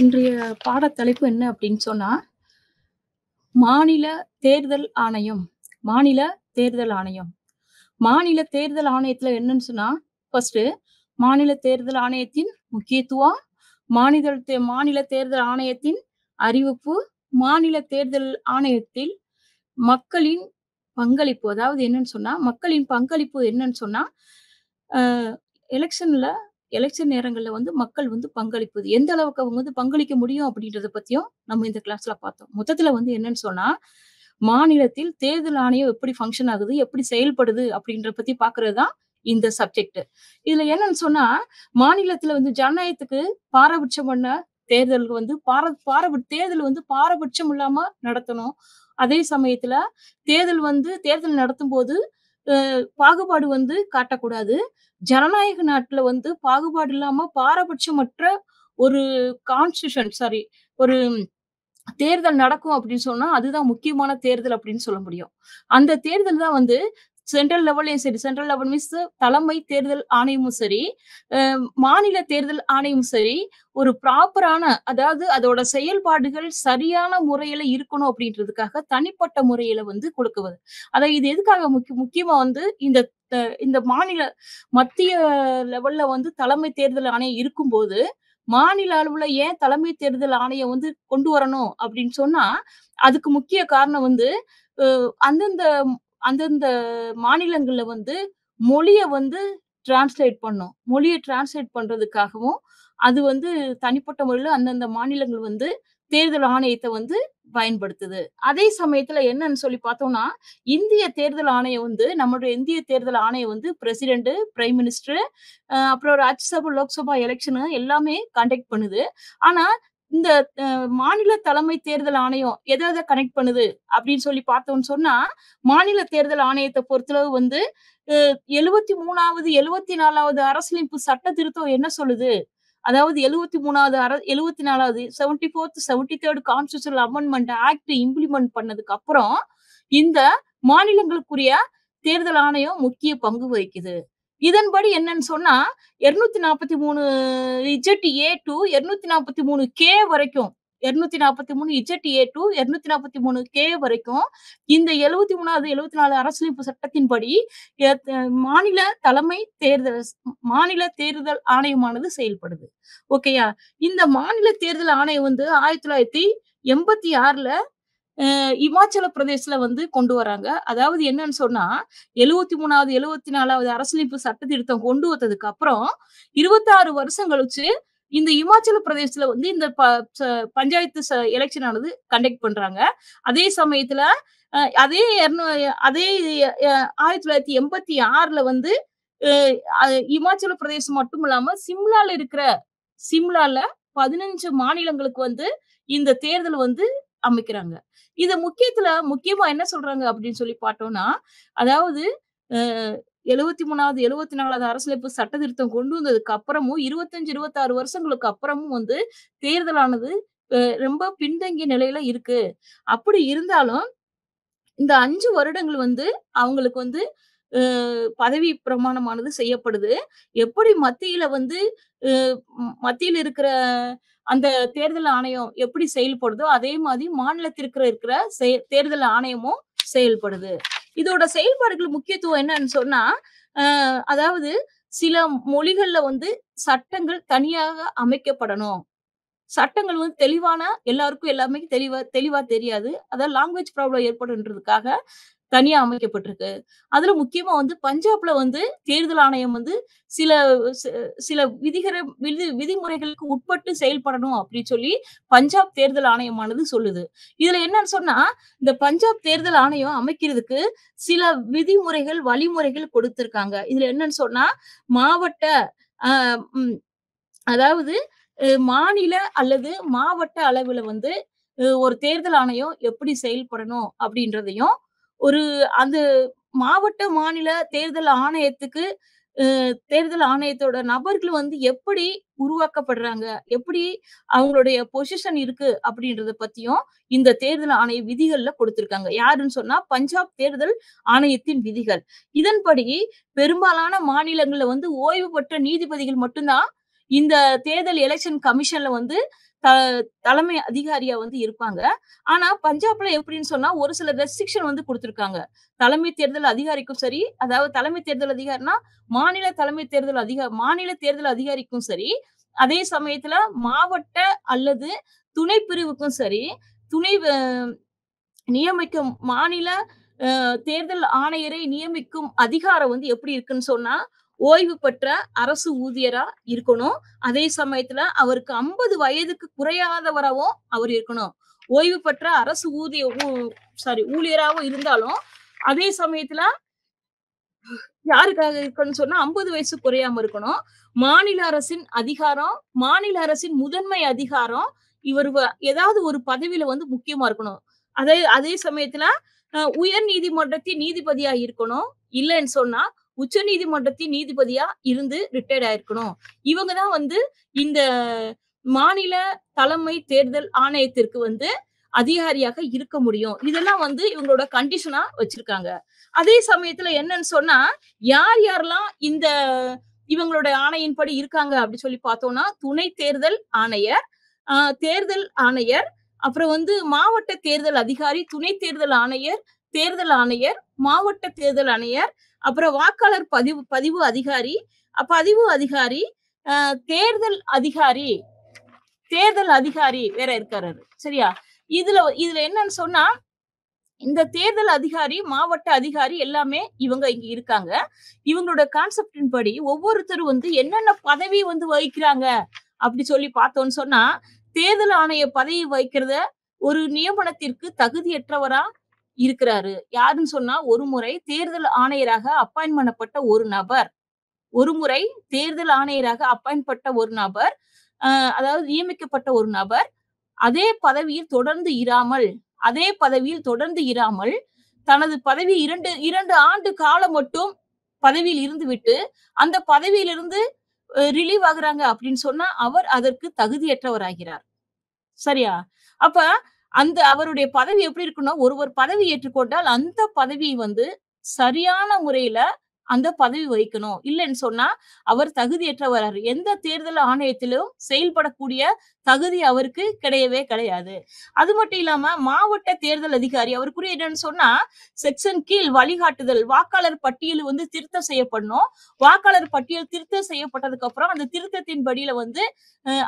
இன்றைய தலைப்பு என்ன அப்படின்னு சொன்னா மாநில தேர்தல் ஆணையம் மாநில தேர்தல் ஆணையம் மாநில தேர்தல் ஆணையத்துல என்னன்னு சொன்னா ஃபர்ஸ்ட் மாநில தேர்தல் ஆணையத்தின் முக்கியத்துவம் மாநில மாநில தேர்தல் ஆணையத்தின் அறிவிப்பு மாநில தேர்தல் ஆணையத்தில் மக்களின் பங்களிப்பு அதாவது என்னன்னு சொன்னா மக்களின் பங்களிப்பு என்னன்னு சொன்னா எலெக்ஷன்ல எலெக்ஷன் நேரங்களில் வந்து மக்கள் வந்து பங்களிப்பது எந்த அளவுக்கு அவங்க வந்து பங்களிக்க முடியும் அப்படின்றத பத்தியும் நம்ம இந்த கிளாஸ்ல பார்த்தோம் மொத்தத்துல வந்து என்னன்னு சொன்னா மாநிலத்தில் தேர்தல் ஆணையம் எப்படி ஃபங்க்ஷன் ஆகுது எப்படி செயல்படுது அப்படின்ற பத்தி பாக்குறது தான் இந்த சப்ஜெக்ட் இதுல என்னன்னு சொன்னா மாநிலத்துல வந்து ஜனநாயகத்துக்கு பாரபட்சம் பண்ண தேர்தல் வந்து பார பாரப தேர்தல் வந்து பாரபட்சம் இல்லாம நடத்தணும் அதே சமயத்துல தேர்தல் வந்து தேர்தல் நடத்தும் போது பாகுபாடு வந்து காட்டக்கூடாது ஜனநாயக நாட்டுல வந்து பாகுபாடு இல்லாம பாரபட்சமற்ற ஒரு கான்ஸ்டியூஷன் சாரி ஒரு தேர்தல் நடக்கும் அப்படின்னு சொன்னா அதுதான் முக்கியமான தேர்தல் அப்படின்னு சொல்ல முடியும் அந்த தேர்தல் தான் வந்து சென்ட்ரல் லெவல்லையும் சரி சென்ட்ரல் லெவல் மீன்ஸ் தலைமை தேர்தல் ஆணையமும் சரி மாநில தேர்தல் ஆணையமும் சரி ஒரு ப்ராப்பரான அதாவது அதோட செயல்பாடுகள் சரியான முறையில இருக்கணும் அப்படின்றதுக்காக தனிப்பட்ட முறையில வந்து கொடுக்குவது அதை இது எதுக்காக முக்கியமா வந்து இந்த இந்த மாநில மத்திய லெவல்ல வந்து தலைமை தேர்தல் ஆணையம் இருக்கும்போது மாநில அளவுல ஏன் தலைமை தேர்தல் ஆணையம் வந்து கொண்டு வரணும் அப்படின்னு சொன்னா அதுக்கு முக்கிய காரணம் வந்து அந்தந்த அந்தந்த மாநிலங்கள்ல வந்து மொழியை வந்து டிரான்ஸ்லேட் பண்ணும் மொழியை டிரான்ஸ்லேட் பண்றதுக்காகவும் அது வந்து தனிப்பட்ட முறையில் அந்தந்த மாநிலங்கள் வந்து தேர்தல் ஆணையத்தை வந்து பயன்படுத்துது அதே சமயத்துல என்னன்னு சொல்லி பார்த்தோம்னா இந்திய தேர்தல் ஆணையம் வந்து நம்மளுடைய இந்திய தேர்தல் ஆணையம் வந்து பிரசிடென்ட் பிரைம் மினிஸ்டர் அப்புறம் ராஜ்யசபா லோக்சபா எலெக்ஷனு எல்லாமே கண்டக்ட் பண்ணுது ஆனா இந்த மாநில தலைமை தேர்தல் ஆணையம் எதை எதை கனெக்ட் பண்ணுது அப்படின்னு சொல்லி பார்த்தோம்னு சொன்னா மாநில தேர்தல் ஆணையத்தை பொறுத்தளவு வந்து எழுவத்தி மூணாவது எழுவத்தி நாலாவது அரசியலமைப்பு சட்ட திருத்தம் என்ன சொல்லுது அதாவது எழுவத்தி மூணாவது அர எழுவத்தி நாலாவது seventy fourth seventy third constitutional amendment act implement பண்ணதுக்கு அப்புறம் இந்த மாநிலங்களுக்குரிய தேர்தல் ஆணையம் முக்கிய பங்கு வகிக்குது இதன்படி என்னன்னு சொன்னா இருநூத்தி நாற்பத்தி மூணு இஜட் ஏ டு இருநூத்தி நாற்பத்தி மூணு கே வரைக்கும் இருநூத்தி நாற்பத்தி மூணு இஜட் ஏ டு இருநூத்தி நாற்பத்தி மூணு கே வரைக்கும் இந்த எழுபத்தி மூணாவது எழுபத்தி நாலு அரசியலமைப்பு சட்டத்தின்படி மாநில தலைமை தேர்தல் மாநில தேர்தல் ஆணையமானது செயல்படுது ஓகேயா இந்த மாநில தேர்தல் ஆணையம் வந்து ஆயிரத்தி தொள்ளாயிரத்தி எண்பத்தி ஆறுல இமாச்சல பிரதேசல வந்து கொண்டு வராங்க அதாவது என்னன்னு சொன்னா எழுவத்தி மூணாவது எழுவத்தி நாலாவது அரசியலமைப்பு சட்ட திருத்தம் கொண்டு வந்ததுக்கு அப்புறம் இருபத்தாறு வருஷம் கழிச்சு இந்த இமாச்சல பிரதேசத்துல வந்து இந்த பஞ்சாயத்து எலெக்ஷன் ஆனது கண்டக்ட் பண்றாங்க அதே சமயத்துல அதே அதே ஆயிரத்தி தொள்ளாயிரத்தி எண்பத்தி ஆறுல வந்து இமாச்சல பிரதேசம் மட்டும் இல்லாம சிம்லால இருக்கிற சிம்லால பதினஞ்சு மாநிலங்களுக்கு வந்து இந்த தேர்தல் வந்து அமைக்கிறாங்க இத முக்கியத்துல முக்கியமா என்ன சொல்றாங்க அப்படின்னு சொல்லி பார்த்தோம்னா அதாவது எழுவத்தி மூணாவது எழுவத்தி நாலாவது இப்ப சட்ட திருத்தம் கொண்டு வந்ததுக்கு அப்புறமும் இருபத்தஞ்சு இருபத்தாறு வருஷங்களுக்கு அப்புறமும் வந்து தேர்தலானது ரொம்ப பின்தங்கிய நிலையில இருக்கு அப்படி இருந்தாலும் இந்த அஞ்சு வருடங்கள் வந்து அவங்களுக்கு வந்து பதவி பிரமாணமானது செய்யப்படுது எப்படி மத்தியில வந்து மத்தியில் இருக்கிற அந்த தேர்தல் ஆணையம் எப்படி செயல்படுதோ அதே மாதிரி மாநிலத்திற்கு இருக்கிற தேர்தல் ஆணையமும் செயல்படுது இதோட செயல்பாடுகள் முக்கியத்துவம் என்னன்னு சொன்னா அதாவது சில மொழிகள்ல வந்து சட்டங்கள் தனியாக அமைக்கப்படணும் சட்டங்கள் வந்து தெளிவான எல்லாருக்கும் எல்லாமே தெளிவா தெளிவா தெரியாது அதாவது லாங்குவேஜ் ப்ராப்ளம் ஏற்படுன்றதுக்காக தனியா அமைக்கப்பட்டிருக்கு அதுல முக்கியமா வந்து பஞ்சாப்ல வந்து தேர்தல் ஆணையம் வந்து சில சில விதிகர விதி விதிமுறைகளுக்கு உட்பட்டு செயல்படணும் அப்படின்னு சொல்லி பஞ்சாப் தேர்தல் ஆணையமானது சொல்லுது இதுல என்னன்னு சொன்னா இந்த பஞ்சாப் தேர்தல் ஆணையம் அமைக்கிறதுக்கு சில விதிமுறைகள் வழிமுறைகள் கொடுத்திருக்காங்க இதுல என்னன்னு சொன்னா மாவட்ட அதாவது மாநில அல்லது மாவட்ட அளவுல வந்து ஒரு தேர்தல் ஆணையம் எப்படி செயல்படணும் அப்படின்றதையும் ஒரு அந்த மாவட்ட மாநில தேர்தல் ஆணையத்துக்கு தேர்தல் ஆணையத்தோட நபர்கள் வந்து எப்படி உருவாக்கப்படுறாங்க எப்படி அவங்களுடைய பொசிஷன் இருக்கு அப்படின்றத பத்தியும் இந்த தேர்தல் ஆணைய விதிகள்ல கொடுத்திருக்காங்க யாருன்னு சொன்னா பஞ்சாப் தேர்தல் ஆணையத்தின் விதிகள் இதன்படி பெரும்பாலான மாநிலங்கள்ல வந்து ஓய்வு பெற்ற நீதிபதிகள் மட்டும்தான் இந்த தேர்தல் எலெக்ஷன் கமிஷன்ல வந்து தலைமை அதிகாரியா வந்து இருப்பாங்க ஆனா பஞ்சாப்ல எப்படின்னு சொன்னா ஒரு சில ரெஸ்ட்ரிக்ஷன் வந்து கொடுத்துருக்காங்க தலைமை தேர்தல் அதிகாரிக்கும் சரி அதாவது தலைமை தேர்தல் அதிகாரினா மாநில தலைமை தேர்தல் அதிகா மாநில தேர்தல் அதிகாரிக்கும் சரி அதே சமயத்துல மாவட்ட அல்லது துணை பிரிவுக்கும் சரி துணை நியமிக்கும் மாநில தேர்தல் ஆணையரை நியமிக்கும் அதிகாரம் வந்து எப்படி இருக்குன்னு சொன்னா ஓய்வு பெற்ற அரசு ஊதியரா இருக்கணும் அதே சமயத்துல அவருக்கு ஐம்பது வயதுக்கு குறையாதவராவும் அவர் இருக்கணும் ஓய்வு பெற்ற அரசு ஊதிய சாரி ஊழியராகவும் இருந்தாலும் அதே சமயத்துல யாருக்காக இருக்கணும்னு சொன்னா ஐம்பது வயசு குறையாம இருக்கணும் மாநில அரசின் அதிகாரம் மாநில அரசின் முதன்மை அதிகாரம் இவர் ஏதாவது ஒரு பதவியில வந்து முக்கியமா இருக்கணும் அதே அதே சமயத்துல உயர் நீதிமன்றத்தின் நீதிபதியா இருக்கணும் இல்லைன்னு சொன்னா உச்ச நீதிமன்றத்தின் நீதிபதியா இருந்து ரிட்டையர்ட் ஆயிருக்கணும் இவங்க தான் வந்து இந்த மாநில தலைமை தேர்தல் ஆணையத்திற்கு வந்து அதிகாரியாக இருக்க முடியும் இதெல்லாம் வந்து இவங்களோட கண்டிஷனா வச்சிருக்காங்க அதே சமயத்துல என்னன்னு சொன்னா யார் யாரெல்லாம் இந்த இவங்களோட ஆணையின்படி இருக்காங்க அப்படி சொல்லி பார்த்தோம்னா துணை தேர்தல் ஆணையர் தேர்தல் ஆணையர் அப்புறம் வந்து மாவட்ட தேர்தல் அதிகாரி துணை தேர்தல் ஆணையர் தேர்தல் ஆணையர் மாவட்ட தேர்தல் ஆணையர் அப்புறம் வாக்காளர் பதிவு பதிவு அதிகாரி பதிவு அதிகாரி தேர்தல் அதிகாரி தேர்தல் அதிகாரி வேற இருக்காரு சரியா இதுல இதுல என்னன்னு சொன்னா இந்த தேர்தல் அதிகாரி மாவட்ட அதிகாரி எல்லாமே இவங்க இங்க இருக்காங்க இவங்களோட கான்செப்டின் படி ஒவ்வொருத்தரும் வந்து என்னென்ன பதவி வந்து வகிக்கிறாங்க அப்படி சொல்லி பார்த்தோம்னு சொன்னா தேர்தல் ஆணைய பதவி வகிக்கிறத ஒரு நியமனத்திற்கு தகுதியற்றவரா இருக்கிறாரு யாருன்னு சொன்னா ஒரு முறை தேர்தல் ஆணையராக அப்பாயின் பண்ணப்பட்ட ஒரு நபர் ஒரு முறை தேர்தல் ஆணையராக அப்பாயின் பட்ட ஒரு நபர் அதாவது நியமிக்கப்பட்ட ஒரு நபர் அதே பதவியில் தொடர்ந்து இராமல் அதே பதவியில் தொடர்ந்து இராமல் தனது பதவி இரண்டு இரண்டு ஆண்டு காலம் மட்டும் பதவியில் இருந்துவிட்டு அந்த பதவியிலிருந்து ரிலீவ் ஆகுறாங்க அப்படின்னு சொன்னா அவர் அதற்கு தகுதியற்றவராகிறார் சரியா அப்ப அந்த அவருடைய பதவி எப்படி இருக்குன்னா ஒருவர் பதவி ஏற்றுக்கொண்டால் அந்த பதவி வந்து சரியான முறையில அந்த பதவி வகிக்கணும் இல்லைன்னு சொன்னா அவர் தகுதியற்றவர் எந்த தேர்தல் ஆணையத்திலும் செயல்படக்கூடிய தகுதி அவருக்கு கிடையவே கிடையாது அது மட்டும் இல்லாம மாவட்ட தேர்தல் அதிகாரி அவருக்குரிய என்னன்னு சொன்னா செக்ஷன் கீழ் வழிகாட்டுதல் வாக்காளர் பட்டியல் வந்து திருத்தம் செய்யப்படணும் வாக்காளர் பட்டியல் திருத்தம் செய்யப்பட்டதுக்கு அப்புறம் அந்த திருத்தத்தின் படியில வந்து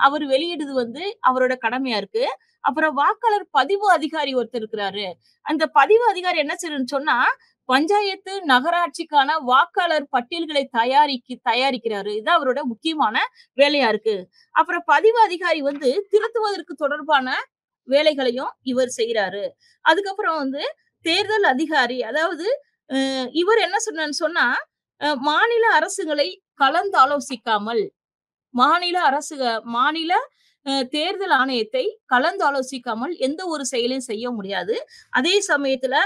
அவர் வெளியிடுது வந்து அவரோட கடமையா இருக்கு அப்புறம் வாக்காளர் பதிவு அதிகாரி ஒருத்தர் இருக்கிறாரு அந்த பதிவு அதிகாரி என்ன செய்யறன்னு சொன்னா பஞ்சாயத்து நகராட்சிக்கான வாக்காளர் பட்டியல்களை தயாரிக்கு தயாரிக்கிறாரு இது அவரோட முக்கியமான வேலையா இருக்கு அப்புறம் பதிவு அதிகாரி வந்து திருத்துவதற்கு தொடர்பான வேலைகளையும் இவர் செய்யறாரு அதுக்கப்புறம் வந்து தேர்தல் அதிகாரி அதாவது இவர் என்ன சொன்னு சொன்னா மாநில அரசுகளை கலந்தாலோசிக்காமல் மாநில அரசு மாநில தேர்தல் ஆணையத்தை கலந்தாலோசிக்காமல் எந்த ஒரு செயலையும் செய்ய முடியாது அதே சமயத்துல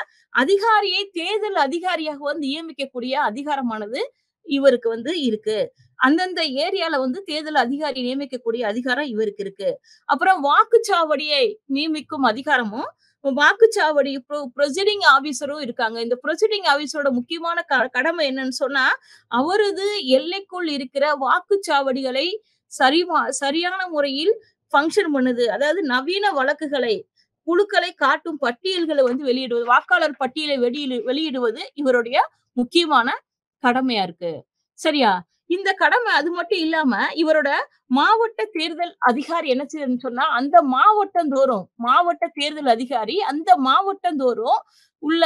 அதிகாரியை தேர்தல் அதிகாரியாக வந்து நியமிக்கக்கூடிய அதிகாரமானது இவருக்கு வந்து இருக்கு அந்தந்த ஏரியால வந்து தேர்தல் அதிகாரி நியமிக்கக்கூடிய அதிகாரம் இவருக்கு இருக்கு அப்புறம் வாக்குச்சாவடியை நியமிக்கும் அதிகாரமும் வாக்குச்சாவடி ப்ரொசீடிங் ஆபீசரும் இருக்காங்க இந்த ப்ரொசீடிங் ஆபீசரோட முக்கியமான கடமை என்னன்னு சொன்னா அவரது எல்லைக்குள் இருக்கிற வாக்குச்சாவடிகளை சரிவா சரியான முறையில் ஃபங்க்ஷன் பண்ணுது அதாவது நவீன வழக்குகளை குழுக்களை காட்டும் பட்டியல்களை வந்து வெளியிடுவது வாக்காளர் பட்டியலை வெளியிடு வெளியிடுவது இவருடைய முக்கியமான கடமையா இருக்கு சரியா இந்த கடமை அது மட்டும் இல்லாம இவரோட மாவட்ட தேர்தல் அதிகாரி என்ன செய்யறதுன்னு சொன்னா அந்த மாவட்டந்தோறும் மாவட்ட தேர்தல் அதிகாரி அந்த மாவட்டந்தோறும் உள்ள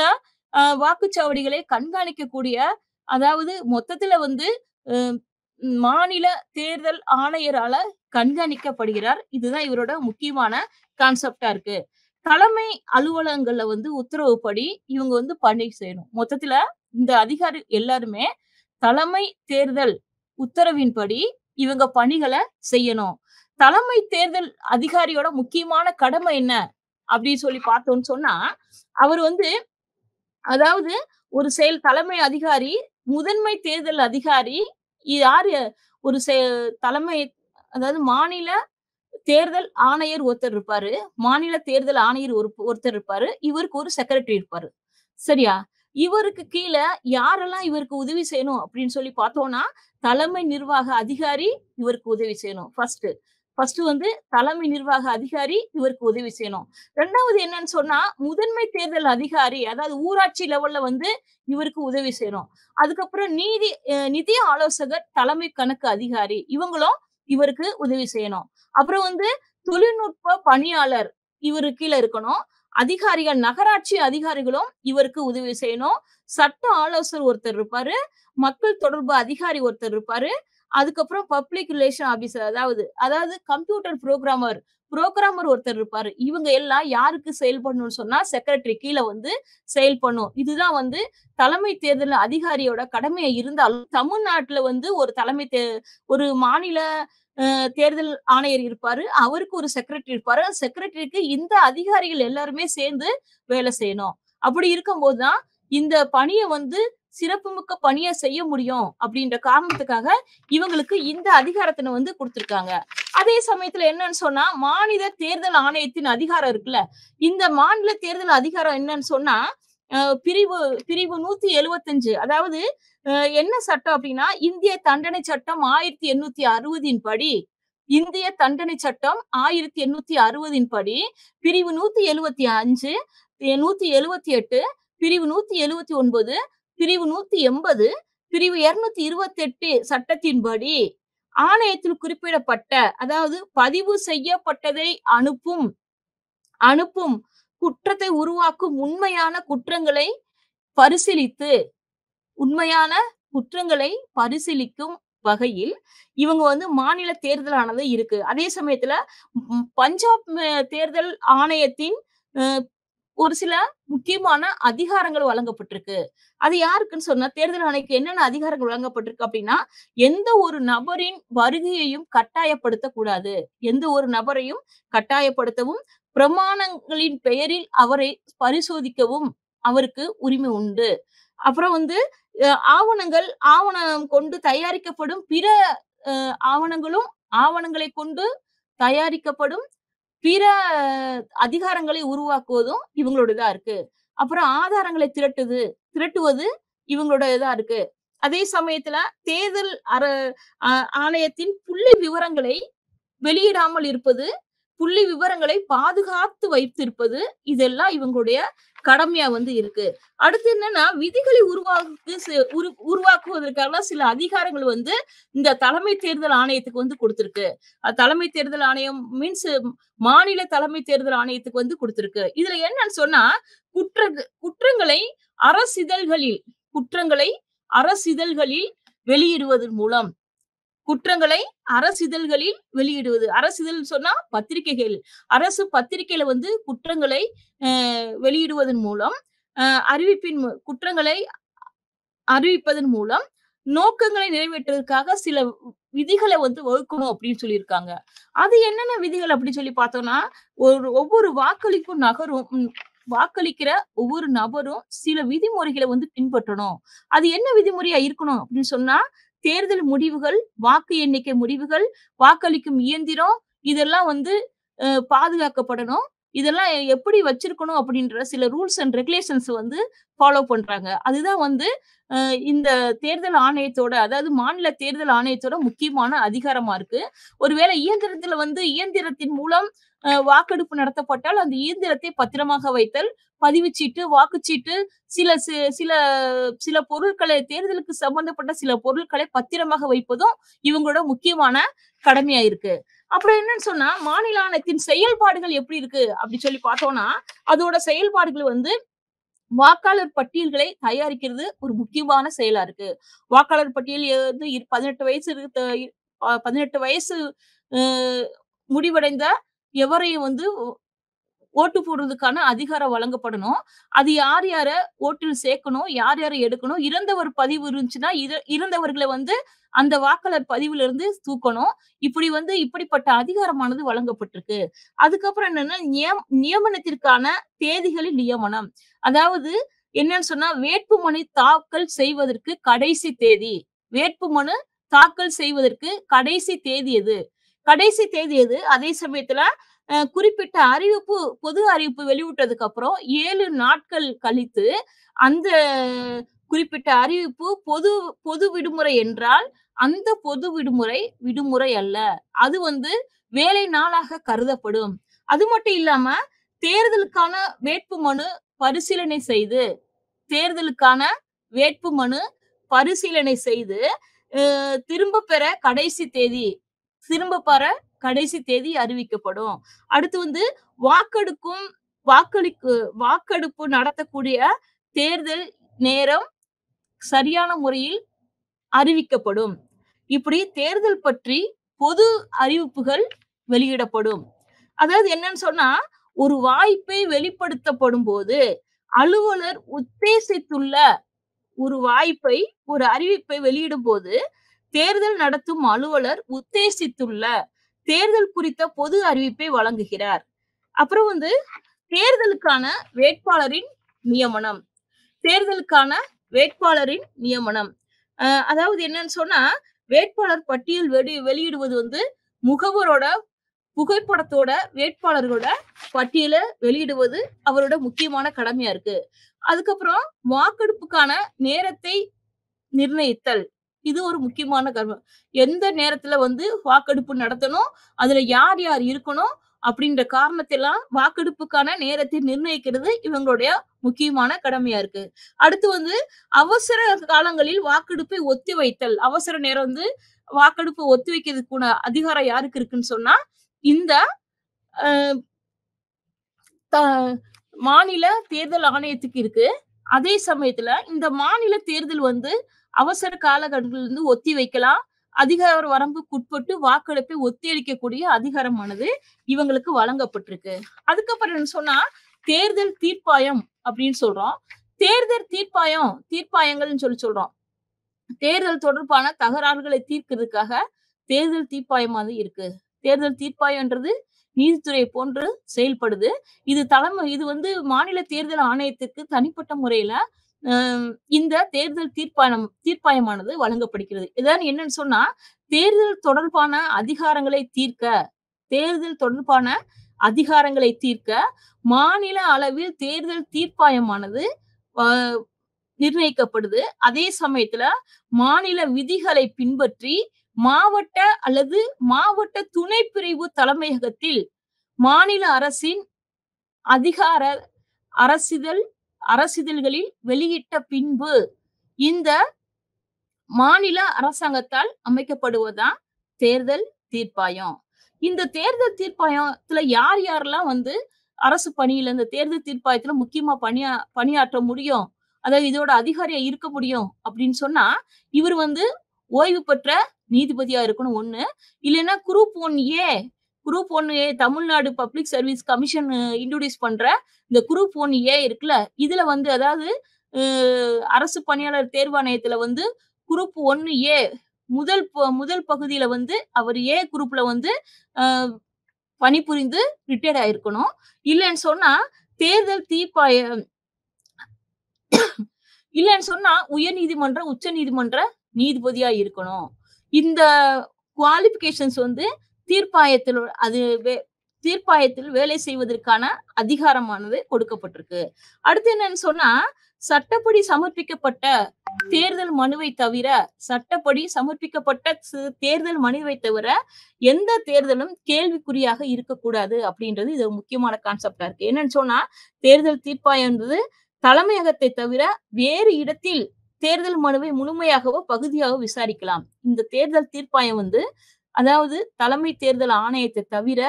வாக்குச்சாவடிகளை கண்காணிக்கக்கூடிய அதாவது மொத்தத்துல வந்து மாநில தேர்தல் ஆணையரால கண்காணிக்கப்படுகிறார் இதுதான் இவரோட முக்கியமான கான்செப்டா இருக்கு தலைமை அலுவலகங்கள்ல வந்து உத்தரவுப்படி இவங்க வந்து பணி செய்யணும் மொத்தத்துல இந்த அதிகாரி எல்லாருமே தலைமை தேர்தல் உத்தரவின்படி இவங்க பணிகளை செய்யணும் தலைமை தேர்தல் அதிகாரியோட முக்கியமான கடமை என்ன அப்படின்னு சொல்லி பார்த்தோம்னு சொன்னா அவர் வந்து அதாவது ஒரு செயல் தலைமை அதிகாரி முதன்மை தேர்தல் அதிகாரி யார் ஒரு தலைமை அதாவது மாநில தேர்தல் ஆணையர் ஒருத்தர் இருப்பாரு மாநில தேர்தல் ஆணையர் ஒரு ஒருத்தர் இருப்பாரு இவருக்கு ஒரு செக்ரட்டரி இருப்பாரு சரியா இவருக்கு கீழே யாரெல்லாம் இவருக்கு உதவி செய்யணும் அப்படின்னு சொல்லி பார்த்தோம்னா தலைமை நிர்வாக அதிகாரி இவருக்கு உதவி செய்யணும் ஃபர்ஸ்ட் ஃபர்ஸ்ட் வந்து தலைமை நிர்வாக அதிகாரி இவருக்கு உதவி செய்யணும் ரெண்டாவது என்னன்னு சொன்னா முதன்மை தேர்தல் அதிகாரி அதாவது ஊராட்சி லெவல்ல வந்து இவருக்கு உதவி செய்யணும் அதுக்கப்புறம் நீதி நிதி ஆலோசகர் தலைமை கணக்கு அதிகாரி இவங்களும் இவருக்கு உதவி செய்யணும் அப்புறம் வந்து தொழில்நுட்ப பணியாளர் இவரு கீழே இருக்கணும் அதிகாரிகள் நகராட்சி அதிகாரிகளும் இவருக்கு உதவி செய்யணும் சட்ட ஆலோசகர் ஒருத்தர் இருப்பாரு மக்கள் தொடர்பு அதிகாரி ஒருத்தர் இருப்பாரு அதுக்கப்புறம் பப்ளிக் ரிலேஷன் ஆபீசர் அதாவது அதாவது கம்ப்யூட்டர் ப்ரோக்ராமர் ப்ரோக்ராமர் ஒருத்தர் இருப்பாரு இவங்க எல்லாம் யாருக்கு செயல் பண்ணணும்னு சொன்னா செக்ரட்டரி கீழே வந்து செயல் பண்ணும் இதுதான் வந்து தலைமை தேர்தல் அதிகாரியோட கடமையை இருந்தாலும் தமிழ்நாட்டுல வந்து ஒரு தலைமை தே ஒரு மாநில தேர்தல் ஆணையர் இருப்பாரு அவருக்கு ஒரு செக்ரட்டரி இருப்பாரு செக்ரட்டரிக்கு இந்த அதிகாரிகள் எல்லாருமே சேர்ந்து வேலை செய்யணும் அப்படி இருக்கும்போதுதான் இந்த பணியை வந்து சிறப்புமிக்க பணியை செய்ய முடியும் அப்படின்ற காரணத்துக்காக இவங்களுக்கு இந்த அதிகாரத்தின வந்து கொடுத்துருக்காங்க அதே சமயத்துல என்னன்னு சொன்னா மாநில தேர்தல் ஆணையத்தின் அதிகாரம் இருக்குல்ல இந்த மாநில தேர்தல் அதிகாரம் என்னன்னு சொன்னா பிரிவு பிரிவு நூத்தி எழுவத்தஞ்சு அதாவது என்ன சட்டம் அப்படின்னா இந்திய தண்டனை சட்டம் ஆயிரத்தி எண்ணூத்தி அறுபதின் படி இந்திய தண்டனை சட்டம் ஆயிரத்தி எண்ணூத்தி அறுபதின் படி பிரிவு நூத்தி எழுவத்தி அஞ்சு நூத்தி எழுவத்தி எட்டு பிரிவு நூத்தி எழுவத்தி ஒன்பது பிரிவு நூத்தி எண்பது பிரிவு இருநூத்தி இருபத்தி எட்டு சட்டத்தின்படி ஆணையத்தில் குறிப்பிடப்பட்ட அதாவது பதிவு செய்யப்பட்டதை அனுப்பும் அனுப்பும் குற்றத்தை உருவாக்கும் உண்மையான குற்றங்களை பரிசீலித்து உண்மையான குற்றங்களை பரிசீலிக்கும் வகையில் இவங்க வந்து மாநில தேர்தல் ஆனது இருக்கு அதே சமயத்துல பஞ்சாப் தேர்தல் ஆணையத்தின் ஒரு சில முக்கியமான அதிகாரங்கள் வழங்கப்பட்டிருக்கு அது யாருக்குன்னு சொன்னா தேர்தல் ஆணைக்கு என்னென்ன அதிகாரங்கள் வழங்கப்பட்டிருக்கு அப்படின்னா எந்த ஒரு நபரின் வருகையையும் கட்டாயப்படுத்த கூடாது எந்த ஒரு நபரையும் கட்டாயப்படுத்தவும் பிரமாணங்களின் பெயரில் அவரை பரிசோதிக்கவும் அவருக்கு உரிமை உண்டு அப்புறம் வந்து ஆவணங்கள் ஆவணம் கொண்டு தயாரிக்கப்படும் பிற ஆவணங்களும் ஆவணங்களை கொண்டு தயாரிக்கப்படும் பிற அதிகாரங்களை உருவாக்குவதும் இவங்களோடதா இருக்கு அப்புறம் ஆதாரங்களை திரட்டுது திரட்டுவது இவங்களோடதா இருக்கு அதே சமயத்துல தேர்தல் அர ஆணையத்தின் புள்ளி விவரங்களை வெளியிடாமல் இருப்பது புள்ளி விவரங்களை பாதுகாத்து வைத்திருப்பது இதெல்லாம் இவங்களுடைய கடமையா வந்து இருக்கு அடுத்து என்னன்னா விதிகளை உருவாக்கு உருவாக்குவதற்கான சில அதிகாரங்கள் வந்து இந்த தலைமை தேர்தல் ஆணையத்துக்கு வந்து கொடுத்திருக்கு தலைமை தேர்தல் ஆணையம் மீன்ஸ் மாநில தலைமை தேர்தல் ஆணையத்துக்கு வந்து கொடுத்திருக்கு இதுல என்னன்னு சொன்னா குற்ற குற்றங்களை அரசிதழ்களில் குற்றங்களை அரசிதழ்களில் வெளியிடுவதன் மூலம் குற்றங்களை அரசிதழ்களில் வெளியிடுவது அரசிதழ் சொன்னா பத்திரிகைகள் அரசு பத்திரிகையில வந்து குற்றங்களை வெளியிடுவதன் மூலம் அறிவிப்பின் குற்றங்களை அறிவிப்பதன் மூலம் நோக்கங்களை நிறைவேற்றுவதற்காக சில விதிகளை வந்து வகுக்கணும் அப்படின்னு சொல்லியிருக்காங்க அது என்னென்ன விதிகள் அப்படின்னு சொல்லி பார்த்தோம்னா ஒரு ஒவ்வொரு வாக்களிக்கும் நகரும் வாக்களிக்கிற ஒவ்வொரு நபரும் சில விதிமுறைகளை வந்து பின்பற்றணும் அது என்ன விதிமுறையா இருக்கணும் அப்படின்னு சொன்னா தேர்தல் முடிவுகள் வாக்கு எண்ணிக்கை முடிவுகள் வாக்களிக்கும் இயந்திரம் இதெல்லாம் வந்து பாதுகாக்கப்படணும் இதெல்லாம் எப்படி வச்சிருக்கணும் அப்படின்ற சில ரூல்ஸ் அண்ட் ரெகுலேஷன்ஸ் வந்து ஃபாலோ பண்றாங்க அதுதான் வந்து இந்த தேர்தல் ஆணையத்தோட அதாவது மாநில தேர்தல் ஆணையத்தோட முக்கியமான அதிகாரமா இருக்கு ஒருவேளை இயந்திரத்துல வந்து இயந்திரத்தின் மூலம் வாக்கெடுப்பு நடத்தப்பட்டால் அந்த இயந்திரத்தை பத்திரமாக வைத்தல் பதிவு சீட்டு வாக்குச்சீட்டு சில சில சில பொருட்களை தேர்தலுக்கு சம்பந்தப்பட்ட சில பொருட்களை பத்திரமாக வைப்பதும் இவங்களோட முக்கியமான கடமையா இருக்கு அப்புறம் என்னன்னு சொன்னா மாநில ஆணையத்தின் செயல்பாடுகள் எப்படி இருக்கு அப்படி சொல்லி பார்த்தோம்னா அதோட செயல்பாடுகள் வந்து வாக்காளர் பட்டியல்களை தயாரிக்கிறது ஒரு முக்கியமான செயலா இருக்கு வாக்காளர் பட்டியல் வந்து பதினெட்டு வயசு பதினெட்டு வயசு முடிவடைந்த எவரையும் வந்து ஓட்டு போடுறதுக்கான அதிகாரம் வழங்கப்படணும் அது யார் யார ஓட்டில் சேர்க்கணும் யார் யாரை எடுக்கணும் இறந்தவர் பதிவு இருந்துச்சுன்னா இறந்தவர்களை வந்து அந்த வாக்காளர் பதிவுல இருந்து தூக்கணும் இப்படி வந்து இப்படிப்பட்ட அதிகாரமானது வழங்கப்பட்டிருக்கு அதுக்கப்புறம் என்னன்னா நியம் நியமனத்திற்கான தேதிகளில் நியமனம் அதாவது என்னன்னு சொன்னா வேட்புமனு தாக்கல் செய்வதற்கு கடைசி தேதி வேட்புமனு தாக்கல் செய்வதற்கு கடைசி தேதி எது கடைசி தேதி எது அதே சமயத்துல குறிப்பிட்ட அறிவிப்பு பொது அறிவிப்பு வெளியிட்டதுக்கு அப்புறம் ஏழு நாட்கள் கழித்து அந்த குறிப்பிட்ட அறிவிப்பு பொது பொது விடுமுறை என்றால் அந்த பொது விடுமுறை விடுமுறை அல்ல அது வந்து வேலை நாளாக கருதப்படும் அது மட்டும் இல்லாம தேர்தலுக்கான வேட்பு மனு பரிசீலனை செய்து தேர்தலுக்கான வேட்பு மனு பரிசீலனை செய்து திரும்ப பெற கடைசி தேதி திரும்ப பெற கடைசி தேதி அறிவிக்கப்படும் அடுத்து வந்து வாக்கெடுக்கும் வாக்களிக்கு வாக்கெடுப்பு நடத்தக்கூடிய தேர்தல் நேரம் சரியான முறையில் அறிவிக்கப்படும் இப்படி தேர்தல் பற்றி பொது அறிவிப்புகள் வெளியிடப்படும் அதாவது என்னன்னு சொன்னா ஒரு வாய்ப்பை வெளிப்படுத்தப்படும் போது அலுவலர் உத்தேசித்துள்ள ஒரு வாய்ப்பை ஒரு அறிவிப்பை வெளியிடும் போது தேர்தல் நடத்தும் அலுவலர் உத்தேசித்துள்ள தேர்தல் குறித்த பொது அறிவிப்பை வழங்குகிறார் அப்புறம் வந்து தேர்தலுக்கான வேட்பாளரின் நியமனம் தேர்தலுக்கான வேட்பாளரின் நியமனம் அதாவது என்னன்னு சொன்னா வேட்பாளர் பட்டியல் வெளி வெளியிடுவது வந்து முகவரோட புகைப்படத்தோட வேட்பாளர்களோட பட்டியலை வெளியிடுவது அவரோட முக்கியமான கடமையா இருக்கு அதுக்கப்புறம் வாக்கெடுப்புக்கான நேரத்தை நிர்ணயித்தல் இது ஒரு முக்கியமான கர்மம் எந்த நேரத்துல வந்து வாக்கெடுப்பு நடத்தணும் அதுல யார் யார் இருக்கணும் அப்படின்ற காரணத்தெல்லாம் வாக்கெடுப்புக்கான நேரத்தை நிர்ணயிக்கிறது இவங்களுடைய முக்கியமான கடமையா இருக்கு அடுத்து வந்து அவசர காலங்களில் வாக்கெடுப்பை ஒத்தி வைத்தல் அவசர நேரம் வந்து வாக்கெடுப்பு ஒத்தி வைக்கிறதுக்குன அதிகாரம் யாருக்கு இருக்குன்னு சொன்னா இந்த மாநில தேர்தல் ஆணையத்துக்கு இருக்கு அதே சமயத்துல இந்த மாநில தேர்தல் வந்து அவசர காலகட்டங்கள் ஒத்தி வைக்கலாம் அதிகார வரம்புக்குட்பட்டு வாக்கெடுப்பை ஒத்தியளிக்கக்கூடிய அதிகாரமானது இவங்களுக்கு வழங்கப்பட்டிருக்கு அதுக்கப்புறம் சொன்னா தேர்தல் தீர்ப்பாயம் அப்படின்னு சொல்றோம் தேர்தல் தீர்ப்பாயம் தீர்ப்பாயங்கள்னு சொல்லி சொல்றோம் தேர்தல் தொடர்பான தகராறுகளை தீர்க்கிறதுக்காக தேர்தல் தீர்ப்பாயமாக இருக்கு தேர்தல் தீர்ப்பாயம்ன்றது நீதித்துறை போன்று செயல்படுது இது தலைமை இது வந்து மாநில தேர்தல் ஆணையத்துக்கு தனிப்பட்ட முறையில இந்த தேர்தல் தீர்ப்பாயம் தீர்ப்பாயமானது வழங்கப்படுகிறது இதான் என்னன்னு சொன்னா தேர்தல் தொடர்பான அதிகாரங்களை தீர்க்க தேர்தல் தொடர்பான அதிகாரங்களை தீர்க்க மாநில அளவில் தேர்தல் தீர்ப்பாயமானது நிர்ணயிக்கப்படுது அதே சமயத்துல மாநில விதிகளை பின்பற்றி மாவட்ட அல்லது மாவட்ட துணை பிரிவு தலைமையகத்தில் மாநில அரசின் அதிகார அரசிதழ் அரசிதழ்களில் வெளியிட்ட பின்பு இந்த மாநில அரசாங்கத்தால் அமைக்கப்படுவதுதான் தேர்தல் தீர்ப்பாயம் இந்த தேர்தல் தீர்ப்பாயத்துல யார் யாரெல்லாம் வந்து அரசு பணியில இந்த தேர்தல் தீர்ப்பாயத்துல முக்கியமா பணியா பணியாற்ற முடியும் அதாவது இதோட அதிகாரியா இருக்க முடியும் அப்படின்னு சொன்னா இவர் வந்து ஓய்வு பெற்ற நீதிபதியா இருக்கணும் ஒண்ணு இல்லைன்னா group one A group one A Tamil Nadu public service commission introduce பண்ற இந்த குரூப் ஒன் ஏ இருக்குல்ல இதுல வந்து அதாவது அரசு பணியாளர் தேர்வாணையத்துல வந்து குரூப் ஒன்னு ஏ முதல் முதல் பகுதியில வந்து அவர் ஏ குரூப்ல வந்து பணிபுரிந்து ரிட்டையர்ட் ஆயிருக்கணும் இல்லைன்னு சொன்னா தேர்தல் தீப்பாய இல்லைன்னு சொன்னா உயர் நீதிமன்றம் உச்ச நீதிமன்ற நீதிபதியா இருக்கணும் இந்த குவாலிபிகேஷன்ஸ் வந்து தீர்ப்பாயத்தில் அது தீர்ப்பாயத்தில் வேலை செய்வதற்கான அதிகாரமானது கொடுக்கப்பட்டிருக்கு அடுத்து என்னன்னு சொன்னா சட்டப்படி சமர்ப்பிக்கப்பட்ட தேர்தல் மனுவை தவிர சட்டப்படி சமர்ப்பிக்கப்பட்ட தேர்தல் மனுவை தவிர எந்த தேர்தலும் கேள்விக்குறியாக இருக்கக்கூடாது அப்படின்றது இது முக்கியமான கான்செப்டா இருக்கு என்னன்னு சொன்னா தேர்தல் தீர்ப்பாயம் என்பது தலைமையகத்தை தவிர வேறு இடத்தில் தேர்தல் மனுவை முழுமையாகவோ பகுதியாகவோ விசாரிக்கலாம் இந்த தேர்தல் தீர்ப்பாயம் வந்து அதாவது தலைமை தேர்தல் ஆணையத்தை தவிர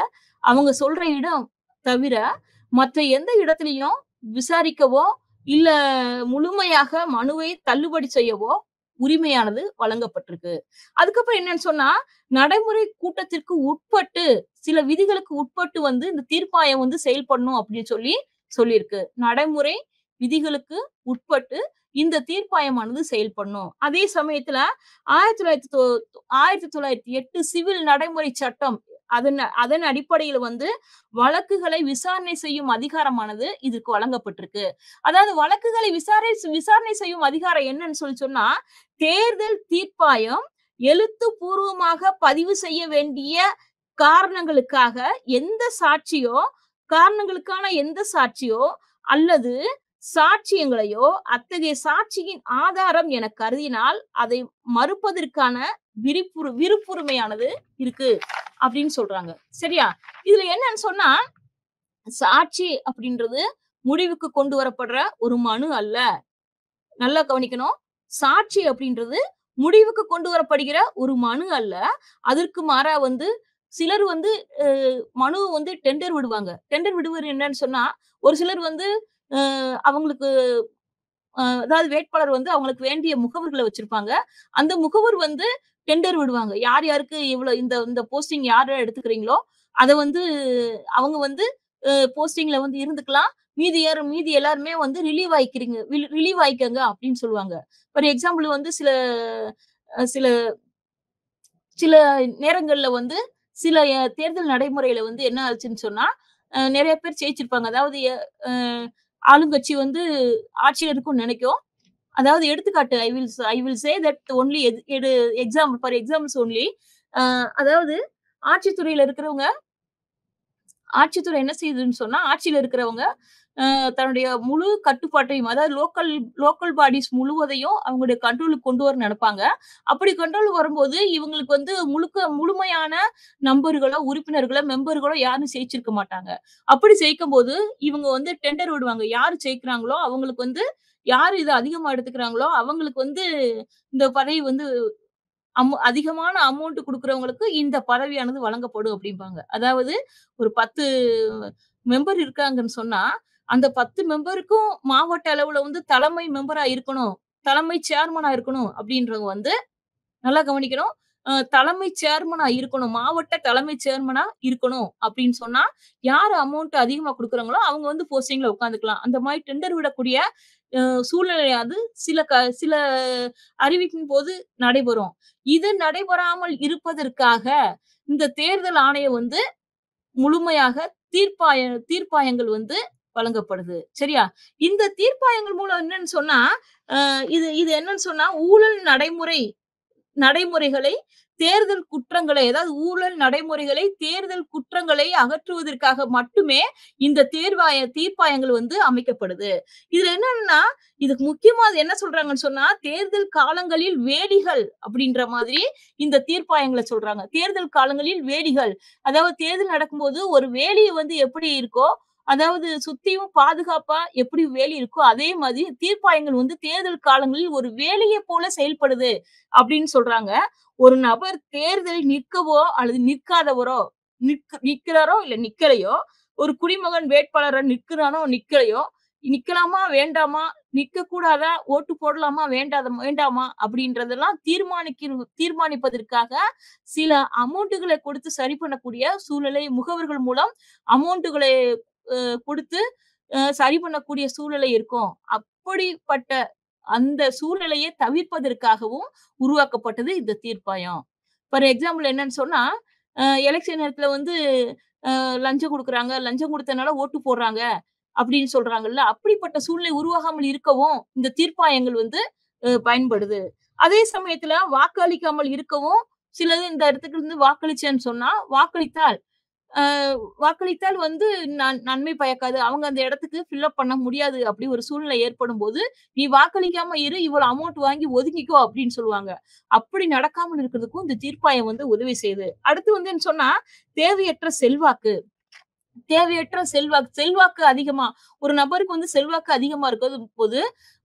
அவங்க சொல்ற இடம் தவிர மற்ற எந்த இடத்துலையும் விசாரிக்கவோ இல்ல முழுமையாக மனுவை தள்ளுபடி செய்யவோ உரிமையானது வழங்கப்பட்டிருக்கு அதுக்கப்புறம் என்னன்னு சொன்னா நடைமுறை கூட்டத்திற்கு உட்பட்டு சில விதிகளுக்கு உட்பட்டு வந்து இந்த தீர்ப்பாயம் வந்து செயல்படணும் அப்படின்னு சொல்லி சொல்லியிருக்கு நடைமுறை விதிகளுக்கு உட்பட்டு இந்த தீர்ப்பாயமானது செயல்படணும் அதே சமயத்துல ஆயிரத்தி தொள்ளாயிரத்தி ஆயிரத்தி தொள்ளாயிரத்தி எட்டு சிவில் நடைமுறை சட்டம் அதன் அதன் அடிப்படையில் வந்து வழக்குகளை விசாரணை செய்யும் அதிகாரமானது இதுக்கு வழங்கப்பட்டிருக்கு அதாவது வழக்குகளை விசாரணை விசாரணை செய்யும் அதிகாரம் என்னன்னு சொல்லி சொன்னா தேர்தல் தீர்ப்பாயம் எழுத்து பூர்வமாக பதிவு செய்ய வேண்டிய காரணங்களுக்காக எந்த சாட்சியோ காரணங்களுக்கான எந்த சாட்சியோ அல்லது சாட்சியங்களையோ அத்தகைய சாட்சியின் ஆதாரம் என கருதினால் அதை மறுப்பதற்கான விரிப்புரு விருப்புரிமையானது இருக்கு அப்படின்னு சொல்றாங்க சரியா இதுல என்னன்னு சொன்னா சாட்சி அப்படின்றது முடிவுக்கு கொண்டு வரப்படுற ஒரு மனு அல்ல நல்லா கவனிக்கணும் சாட்சி அப்படின்றது முடிவுக்கு கொண்டு வரப்படுகிற ஒரு மனு அல்ல அதற்கு மாறா வந்து சிலர் வந்து மனு வந்து டெண்டர் விடுவாங்க டெண்டர் விடுவது என்னன்னு சொன்னா ஒரு சிலர் வந்து அவங்களுக்கு அதாவது வேட்பாளர் வந்து அவங்களுக்கு வேண்டிய முகவர்களை வச்சிருப்பாங்க அந்த முகவர் வந்து டெண்டர் விடுவாங்க யார் யாருக்கு இவ்வளவு இந்த இந்த போஸ்டிங் யார் எடுத்துக்கிறீங்களோ அதை வந்து அவங்க வந்து போஸ்டிங்ல வந்து இருந்துக்கலாம் மீதி யார் மீதி எல்லாருமே வந்து ரிலீவ் ஆயிக்கிறீங்க ரிலீவ் ஆயிக்கங்க அப்படின்னு சொல்லுவாங்க ஃபார் எக்ஸாம்பிள் வந்து சில சில சில நேரங்கள்ல வந்து சில தேர்தல் நடைமுறையில வந்து என்ன ஆச்சுன்னு சொன்னா நிறைய பேர் ஜெயிச்சிருப்பாங்க அதாவது ஆளுங்கட்சி வந்து ஆட்சியில் இருக்கும்னு நினைக்கும் அதாவது எடுத்துக்காட்டு I will I will say that only example for examples only அதாவது ஆட்சித்துறையில இருக்கிறவங்க ஆட்சித்துறை என்ன செய்யுதுன்னு சொன்னா ஆட்சியில இருக்கிறவங்க தன்னுடைய முழு கட்டுப்பாட்டையும் அதாவது லோக்கல் லோக்கல் பாடிஸ் முழுவதையும் அவங்களுடைய கண்ட்ரோலுக்கு கொண்டு வர நடப்பாங்க அப்படி கண்ட்ரோல் வரும்போது இவங்களுக்கு வந்து முழுக்க முழுமையான நம்பர்களோ உறுப்பினர்களோ மெம்பர்களோ யாரும் ஜெயிச்சிருக்க மாட்டாங்க அப்படி ஜெயிக்கும் போது இவங்க வந்து டெண்டர் விடுவாங்க யார் ஜெயிக்கிறாங்களோ அவங்களுக்கு வந்து யார் இது அதிகமா எடுத்துக்கிறாங்களோ அவங்களுக்கு வந்து இந்த பதவி வந்து அம் அதிகமான அமௌண்ட் கொடுக்குறவங்களுக்கு இந்த பதவியானது வழங்கப்படும் அப்படிம்பாங்க அதாவது ஒரு பத்து மெம்பர் இருக்காங்கன்னு சொன்னா அந்த பத்து மெம்பருக்கும் மாவட்ட அளவுல வந்து தலைமை மெம்பரா இருக்கணும் தலைமை சேர்மனா இருக்கணும் அப்படின்றவங்க வந்து நல்லா கவனிக்கணும் தலைமை சேர்மனா இருக்கணும் மாவட்ட தலைமை சேர்மனா இருக்கணும் அப்படின்னு சொன்னா யார் அமௌண்ட் அதிகமா கொடுக்குறாங்களோ அவங்க வந்து போஸ்டிங்ல உட்காந்துக்கலாம் அந்த மாதிரி டெண்டர் விடக்கூடிய சூழ்நிலையாவது சில க சில அறிவிக்கும் போது நடைபெறும் இது நடைபெறாமல் இருப்பதற்காக இந்த தேர்தல் ஆணையம் வந்து முழுமையாக தீர்ப்பாய தீர்ப்பாயங்கள் வந்து வழங்கப்படுது சரியா இந்த தீர்ப்பாயங்கள் மூலம் என்னன்னு சொன்னா இது இது என்னன்னு சொன்னா ஊழல் நடைமுறை நடைமுறைகளை தேர்தல் குற்றங்களை அதாவது ஊழல் நடைமுறைகளை தேர்தல் குற்றங்களை அகற்றுவதற்காக மட்டுமே இந்த தேர்வாய தீர்ப்பாயங்கள் வந்து அமைக்கப்படுது இதுல என்னன்னா இதுக்கு முக்கியமா என்ன சொல்றாங்கன்னு சொன்னா தேர்தல் காலங்களில் வேடிகள் அப்படின்ற மாதிரி இந்த தீர்ப்பாயங்களை சொல்றாங்க தேர்தல் காலங்களில் வேடிகள் அதாவது தேர்தல் நடக்கும்போது ஒரு வேலியை வந்து எப்படி இருக்கோ அதாவது சுத்தியும் பாதுகாப்பா எப்படி வேலி இருக்கோ அதே மாதிரி தீர்ப்பாயங்கள் வந்து தேர்தல் காலங்களில் ஒரு வேலையை போல செயல்படுது அப்படின்னு சொல்றாங்க ஒரு நபர் தேர்தலில் நிற்கவோ அல்லது நிற்காதவரோ நிற்க நிற்கிறாரோ இல்ல நிக்கலையோ ஒரு குடிமகன் வேட்பாளரை நிற்கிறானோ நிக்கலையோ நிக்கலாமா வேண்டாமா நிக்க கூடாதா ஓட்டு போடலாமா வேண்டாத வேண்டாமா அப்படின்றதெல்லாம் தீர்மானிக்க தீர்மானிப்பதற்காக சில அமௌண்ட்டுகளை கொடுத்து சரி பண்ணக்கூடிய சூழ்நிலை முகவர்கள் மூலம் அமௌண்ட்டுகளை கொடுத்து சரி பண்ணக்கூடிய சூழ்நிலை இருக்கும் அப்படிப்பட்ட அந்த சூழ்நிலையை தவிர்ப்பதற்காகவும் உருவாக்கப்பட்டது இந்த தீர்ப்பாயம் ஃபார் எக்ஸாம்பிள் என்னன்னு சொன்னா எலெக்ஷன் நேரத்துல வந்து லஞ்சம் கொடுக்குறாங்க லஞ்சம் கொடுத்தனால ஓட்டு போடுறாங்க அப்படின்னு சொல்றாங்கல்ல அப்படிப்பட்ட சூழ்நிலை உருவாகாமல் இருக்கவும் இந்த தீர்ப்பாயங்கள் வந்து பயன்படுது அதே சமயத்துல வாக்களிக்காமல் இருக்கவும் சிலது இந்த இடத்துக்கு இருந்து வாக்களிச்சேன்னு சொன்னா வாக்களித்தால் வாக்களித்தால் வந்து நன்மை பயக்காது அவங்க அந்த இடத்துக்கு ஃபில்அப் பண்ண முடியாது அப்படி ஒரு சூழ்நிலை ஏற்படும் போது நீ வாக்களிக்காம இரு இவ்வளவு அமௌண்ட் வாங்கி ஒதுக்கிக்கோ அப்படின்னு சொல்லுவாங்க அப்படி நடக்காமல் இருக்கிறதுக்கும் இந்த தீர்ப்பாயம் வந்து உதவி செய்யுது அடுத்து வந்து சொன்னா தேவையற்ற செல்வாக்கு தேவையற்ற செல்வாக்கு செல்வாக்கு அதிகமா ஒரு நபருக்கு வந்து செல்வாக்கு அதிகமா இருக்கிறது போது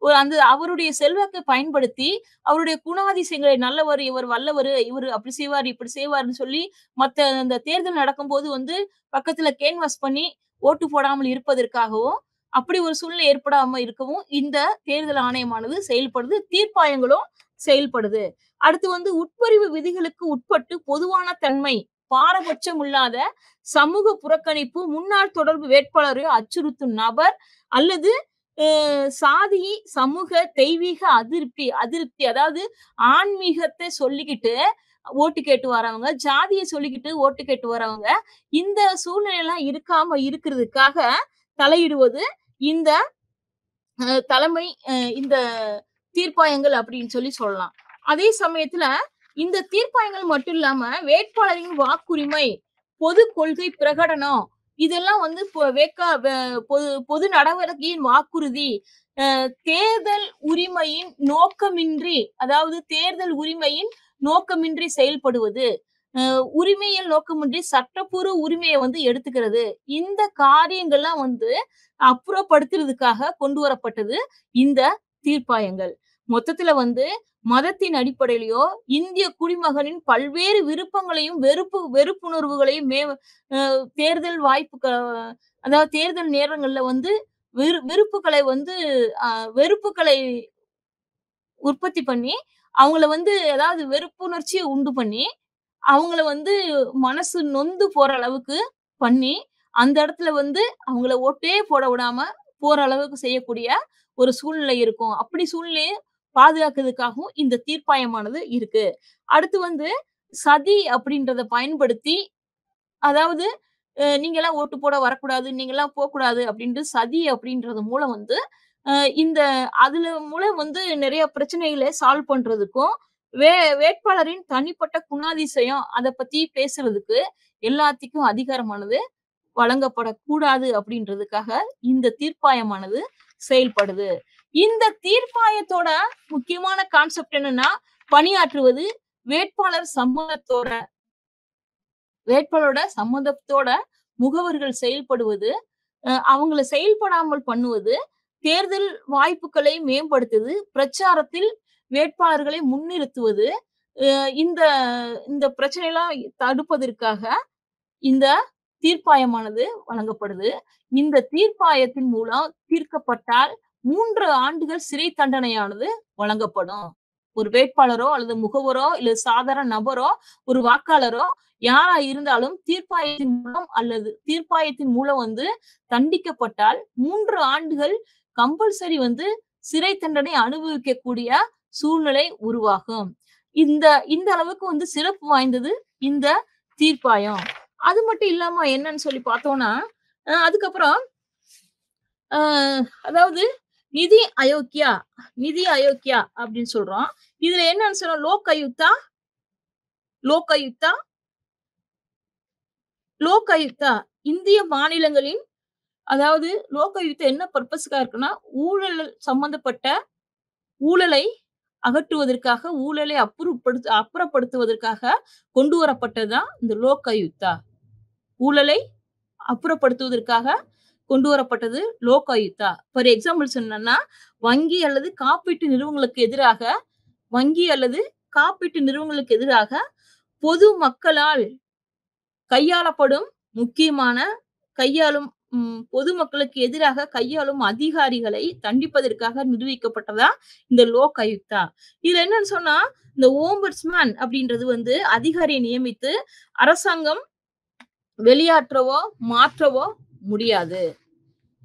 ஒரு அந்த அவருடைய செல்வாக்கை பயன்படுத்தி அவருடைய குணாதிசயங்களை நல்லவர் இவர் வல்லவர் இவர் அப்படி செய்வார் இப்படி செய்வார்னு சொல்லி மத்த அந்த தேர்தல் நடக்கும் போது வந்து பக்கத்துல கேன்வாஸ் பண்ணி ஓட்டு போடாமல் இருப்பதற்காகவும் அப்படி ஒரு சூழ்நிலை ஏற்படாம இருக்கவும் இந்த தேர்தல் ஆணையமானது செயல்படுது தீர்ப்பாயங்களும் செயல்படுது அடுத்து வந்து உட்பரிவு விதிகளுக்கு உட்பட்டு பொதுவான தன்மை பாரபட்சம் இல்லாத சமூக புறக்கணிப்பு முன்னாள் தொடர்பு வேட்பாளரை அச்சுறுத்தும் நபர் அல்லது சாதி சமூக தெய்வீக அதிருப்தி அதிருப்தி அதாவது ஆன்மீகத்தை சொல்லிக்கிட்டு ஓட்டு கேட்டு வரவங்க ஜாதியை சொல்லிக்கிட்டு ஓட்டு கேட்டு வரவங்க இந்த சூழ்நிலையெல்லாம் இருக்காம இருக்கிறதுக்காக தலையிடுவது இந்த தலைமை இந்த தீர்ப்பாயங்கள் அப்படின்னு சொல்லி சொல்லலாம் அதே சமயத்துல இந்த தீர்ப்பாயங்கள் மட்டும் இல்லாம வேட்பாளரின் வாக்குரிமை பொது கொள்கை பிரகடனம் இதெல்லாம் வந்து வேக்கா பொது பொது நடவடிக்கையின் வாக்குறுதி தேர்தல் உரிமையின் நோக்கமின்றி அதாவது தேர்தல் உரிமையின் நோக்கமின்றி செயல்படுவது உரிமையல் நோக்கமின்றி சட்டப்பூர்வ உரிமையை வந்து எடுத்துக்கிறது இந்த காரியங்கள்லாம் வந்து அப்புறப்படுத்துறதுக்காக கொண்டு வரப்பட்டது இந்த தீர்ப்பாயங்கள் மொத்தத்துல வந்து மதத்தின் அடிப்படையிலயோ இந்திய குடிமகனின் பல்வேறு விருப்பங்களையும் வெறுப்பு வெறுப்புணர்வுகளையும் மே தேர்தல் வாய்ப்பு அதாவது தேர்தல் நேரங்கள்ல வந்து வெறு வந்து வெறுப்புகளை உற்பத்தி பண்ணி அவங்கள வந்து ஏதாவது வெறுப்புணர்ச்சியை உண்டு பண்ணி அவங்கள வந்து மனசு நொந்து போற அளவுக்கு பண்ணி அந்த இடத்துல வந்து அவங்கள ஒட்டே போட விடாம போற அளவுக்கு செய்யக்கூடிய ஒரு சூழ்நிலை இருக்கும் அப்படி சூழ்நிலையை பாதுகாக்கிறதுக்காகவும் இந்த தீர்ப்பாயமானது இருக்கு அடுத்து வந்து சதி அப்படின்றத பயன்படுத்தி அதாவது நீங்க எல்லாம் ஓட்டு போட வரக்கூடாது போக போகக்கூடாது அப்படின்ட்டு சதி அப்படின்றது மூலம் வந்து இந்த அதுல மூலம் வந்து நிறைய பிரச்சனைகளை சால்வ் பண்றதுக்கும் வே வேட்பாளரின் தனிப்பட்ட குணாதிசயம் அதை பத்தி பேசுறதுக்கு எல்லாத்துக்கும் அதிகாரமானது வழங்கப்படக்கூடாது அப்படின்றதுக்காக இந்த தீர்ப்பாயமானது செயல்படுது இந்த தீர்ப்பாயத்தோட முக்கியமான கான்செப்ட் என்னன்னா பணியாற்றுவது வேட்பாளர் சம்மதத்தோட வேட்பாளரோட சம்மதத்தோட முகவர்கள் செயல்படுவது அவங்களை செயல்படாமல் பண்ணுவது தேர்தல் வாய்ப்புகளை மேம்படுத்துவது பிரச்சாரத்தில் வேட்பாளர்களை முன்னிறுத்துவது இந்த இந்த பிரச்சனையெல்லாம் தடுப்பதற்காக இந்த தீர்ப்பாயமானது வழங்கப்படுது இந்த தீர்ப்பாயத்தின் மூலம் தீர்க்கப்பட்டால் மூன்று ஆண்டுகள் சிறை தண்டனையானது வழங்கப்படும் ஒரு வேட்பாளரோ அல்லது முகவரோ இல்லது சாதாரண நபரோ ஒரு வாக்காளரோ யாரா இருந்தாலும் தீர்ப்பாயத்தின் மூலம் அல்லது தீர்ப்பாயத்தின் மூலம் வந்து தண்டிக்கப்பட்டால் மூன்று ஆண்டுகள் கம்பல்சரி வந்து சிறை தண்டனை அனுபவிக்கக்கூடிய சூழ்நிலை உருவாகும் இந்த இந்த அளவுக்கு வந்து சிறப்பு வாய்ந்தது இந்த தீர்ப்பாயம் அது மட்டும் இல்லாம என்னன்னு சொல்லி பார்த்தோம்னா அதுக்கப்புறம் அதாவது நிதி அயோக்கியா நிதி அயோக்கியா அப்படின்னு சொல்றோம் இதுல என்னன்னு சொல்றோம் லோக் அயுக்தா லோக் அயுக்தா லோக் அயுக்தா இந்திய மாநிலங்களின் அதாவது லோக் என்ன பர்பஸ்க்காக இருக்குன்னா ஊழல் சம்பந்தப்பட்ட ஊழலை அகற்றுவதற்காக ஊழலை அப்புறப்படுத்து அப்புறப்படுத்துவதற்காக கொண்டு வரப்பட்டதுதான் இந்த லோக் ஊழலை அப்புறப்படுத்துவதற்காக கொண்டு வரப்பட்டது லோக் ஆயுக்தா ஃபார் எக்ஸாம்பிள் சொன்னோம்னா வங்கி அல்லது காப்பீட்டு நிறுவனங்களுக்கு எதிராக வங்கி அல்லது காப்பீட்டு நிறுவனங்களுக்கு எதிராக பொது மக்களால் கையாளப்படும் முக்கியமான கையாளும் பொதுமக்களுக்கு எதிராக கையாளும் அதிகாரிகளை தண்டிப்பதற்காக நிரூபிக்கப்பட்டதா இந்த லோக் ஆயுக்தா இதுல என்னன்னு சொன்னா இந்த ஓம்பர்ஸ்மேன் அப்படின்றது வந்து அதிகாரியை நியமித்து அரசாங்கம் வெளியாற்றவோ மாற்றவோ முடியாது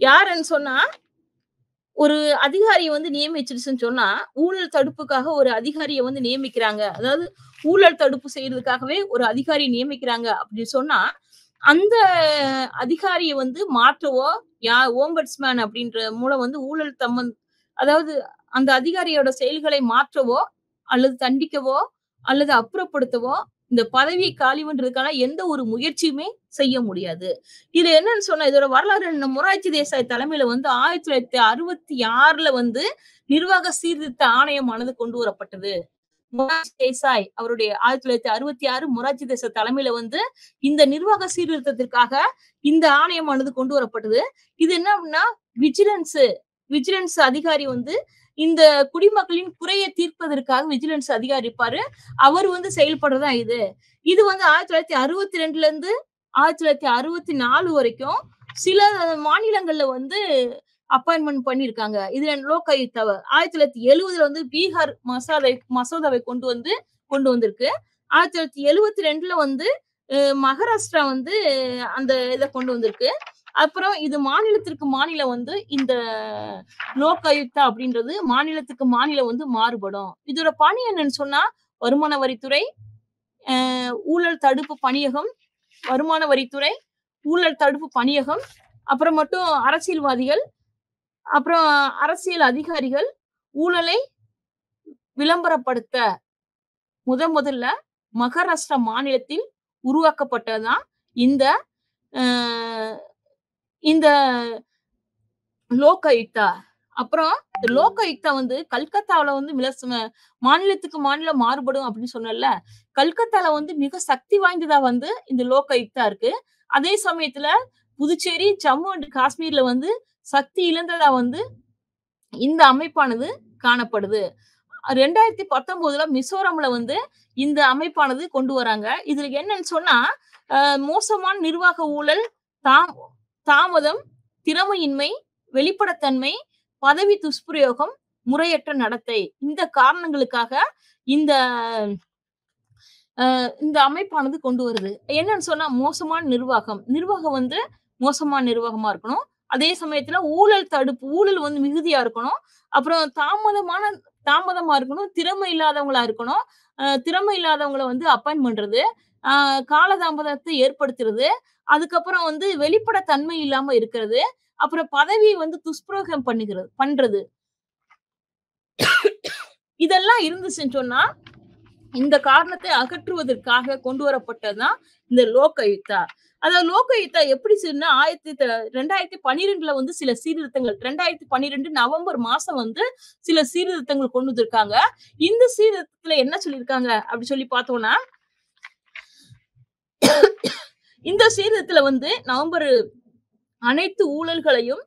யாருன்னு சொன்னா ஒரு அதிகாரியை வந்து நியமிச்சிருச்சுன்னு சொன்னா ஊழல் தடுப்புக்காக ஒரு அதிகாரியை வந்து நியமிக்கிறாங்க அதாவது ஊழல் தடுப்பு செய்யறதுக்காகவே ஒரு அதிகாரியை நியமிக்கிறாங்க அப்படின்னு சொன்னா அந்த அதிகாரியை வந்து மாற்றவோ யா ஓம்பட்ஸ்மேன் அப்படின்ற மூலம் வந்து ஊழல் தம்மன் அதாவது அந்த அதிகாரியோட செயல்களை மாற்றவோ அல்லது தண்டிக்கவோ அல்லது அப்புறப்படுத்தவோ இந்த பதவியை காலி பண்றதுக்கான எந்த ஒரு முயற்சியுமே செய்ய முடியாது இது என்னன்னு சொன்னா இதோட வரலாறு என்ன மொராஜி தேசாய் தலைமையில வந்து ஆயிரத்தி தொள்ளாயிரத்தி அறுபத்தி ஆறுல வந்து நிர்வாக சீர்திருத்த ஆணையமானது கொண்டு வரப்பட்டது மொராஜி தேசாய் அவருடைய ஆயிரத்தி தொள்ளாயிரத்தி அறுபத்தி ஆறு முராட்சி தேசாய் தலைமையில வந்து இந்த நிர்வாக சீர்திருத்தத்திற்காக இந்த ஆணையமானது கொண்டு வரப்பட்டது இது என்ன அப்படின்னா விஜிலன்ஸ் விஜிலன்ஸ் அதிகாரி வந்து இந்த குடிமக்களின் குறையை தீர்ப்பதற்காக விஜிலன்ஸ் அதிகாரி அவர் வந்து செயல்படுறதா இது இது வந்து ஆயிரத்தி தொள்ளாயிரத்தி அறுபத்தி ரெண்டுல இருந்து ஆயிரத்தி தொள்ளாயிரத்தி அறுபத்தி நாலு வரைக்கும் சில மாநிலங்கள்ல வந்து அப்பாயின்மெண்ட் பண்ணியிருக்காங்க இதுல தவ ஆயிரத்தி தொள்ளாயிரத்தி எழுவதுல வந்து பீகார் மசோதை மசோதாவை கொண்டு வந்து கொண்டு வந்திருக்கு ஆயிரத்தி தொள்ளாயிரத்தி எழுபத்தி ரெண்டுல வந்து மகாராஷ்டிரா வந்து அந்த இதை கொண்டு வந்திருக்கு அப்புறம் இது மாநிலத்திற்கு மாநிலம் வந்து இந்த லோகாயுக்தா அப்படின்றது மாநிலத்துக்கு மாநிலம் வந்து மாறுபடும் இதோட பணி என்னன்னு சொன்னா வருமான வரித்துறை ஊழல் தடுப்பு பணியகம் வருமான வரித்துறை ஊழல் தடுப்பு பணியகம் அப்புறம் மட்டும் அரசியல்வாதிகள் அப்புறம் அரசியல் அதிகாரிகள் ஊழலை விளம்பரப்படுத்த முத முதல்ல மகாராஷ்டிரா மாநிலத்தில் உருவாக்கப்பட்டதுதான் இந்த இந்த லோக அப்புறம் இந்த யுக்தா வந்து கல்கத்தாவில வந்து விலச மாநிலத்துக்கு மாநிலம் மாறுபடும் அப்படின்னு சொன்ன கல்கத்தால வந்து மிக சக்தி வாய்ந்ததா வந்து இந்த லோக இருக்கு அதே சமயத்துல புதுச்சேரி ஜம்மு அண்ட் காஷ்மீர்ல வந்து சக்தி இழந்ததா வந்து இந்த அமைப்பானது காணப்படுது ரெண்டாயிரத்தி பத்தொன்பதுல மிசோரம்ல வந்து இந்த அமைப்பானது கொண்டு வராங்க இதுல என்னன்னு சொன்னா மோசமான நிர்வாக ஊழல் தாம் தாமதம் திறமையின்மை வெளிப்படத்தன்மை பதவி துஷ்பிரயோகம் முறையற்ற நடத்தை இந்த காரணங்களுக்காக இந்த இந்த அமைப்பானது கொண்டு வருது என்னன்னு சொன்னா மோசமான நிர்வாகம் நிர்வாகம் வந்து மோசமான நிர்வாகமா இருக்கணும் அதே சமயத்துல ஊழல் தடுப்பு ஊழல் வந்து மிகுதியா இருக்கணும் அப்புறம் தாமதமான தாமதமா இருக்கணும் திறமை இல்லாதவங்களா இருக்கணும் திறமை இல்லாதவங்களை வந்து அப்பாயின் பண்றது காலதாமதத்தை ஏற்படுத்துறது அதுக்கப்புறம் வந்து வெளிப்பட தன்மை இல்லாம இருக்கிறது அப்புறம் பதவியை வந்து துஷ்பிரயோகம் பண்ணுகிறது பண்றது இதெல்லாம் இருந்துச்சுன்னு சொன்னா இந்த காரணத்தை அகற்றுவதற்காக கொண்டு வரப்பட்டதுதான் இந்த லோகயுத்தா அதாவது லோகயுக்தா எப்படி சொன்னா ஆயிரத்தி ரெண்டாயிரத்தி பன்னிரெண்டுல வந்து சில சீர்திருத்தங்கள் ரெண்டாயிரத்தி பன்னிரெண்டு நவம்பர் மாசம் வந்து சில சீர்திருத்தங்கள் கொண்டு வந்திருக்காங்க இந்த சீர்திருத்தத்துல என்ன சொல்லியிருக்காங்க அப்படி சொல்லி பார்த்தோம்னா இந்த சீர்திருத்தத்துல வந்து நவம்பர் அனைத்து ஊழல்களையும்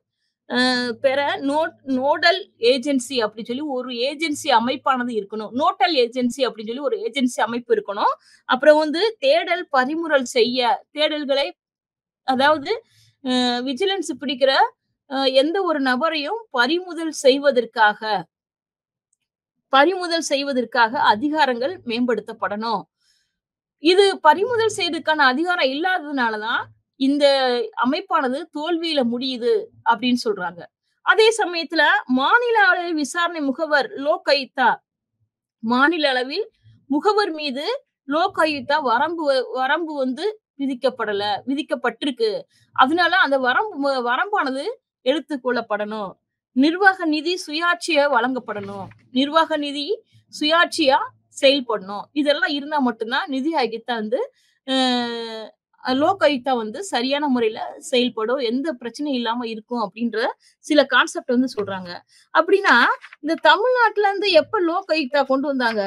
பெற நோட் நோடல் ஏஜென்சி அப்படின்னு சொல்லி ஒரு ஏஜென்சி அமைப்பானது இருக்கணும் நோட்டல் ஏஜென்சி அப்படின்னு சொல்லி ஒரு ஏஜென்சி அமைப்பு இருக்கணும் அப்புறம் வந்து தேடல் பறிமுறல் செய்ய தேடல்களை அதாவது விஜிலன்ஸ் பிடிக்கிற எந்த ஒரு நபரையும் பறிமுதல் செய்வதற்காக பறிமுதல் செய்வதற்காக அதிகாரங்கள் மேம்படுத்தப்படணும் இது பறிமுதல் செய்ததுக்கான அதிகாரம் இல்லாததுனாலதான் இந்த அமைப்பானது தோல்வியில முடியுது அப்படின்னு சொல்றாங்க அதே சமயத்துல மாநில அளவில் விசாரணை முகவர் லோக் ஆயுக்தா மாநில அளவில் முகவர் மீது லோக் ஆயுக்தா வரம்பு வரம்பு வந்து விதிக்கப்படல விதிக்கப்பட்டிருக்கு அதனால அந்த வரம்பு வரம்பானது எடுத்து கொள்ளப்படணும் நிர்வாக நிதி சுயாட்சியா வழங்கப்படணும் நிர்வாக நிதி சுயாட்சியா செயல்படணும் இதெல்லாம் இருந்தா மட்டும்தான் நிதி ஆயுக்தா வந்து லோக் ஆயுக்தா வந்து சரியான முறையில செயல்படும் எந்த பிரச்சனையும் இல்லாம இருக்கும் அப்படின்ற சில கான்செப்ட் வந்து சொல்றாங்க அப்படின்னா இந்த தமிழ்நாட்டுல இருந்து எப்ப லோக் ஆயுக்தா கொண்டு வந்தாங்க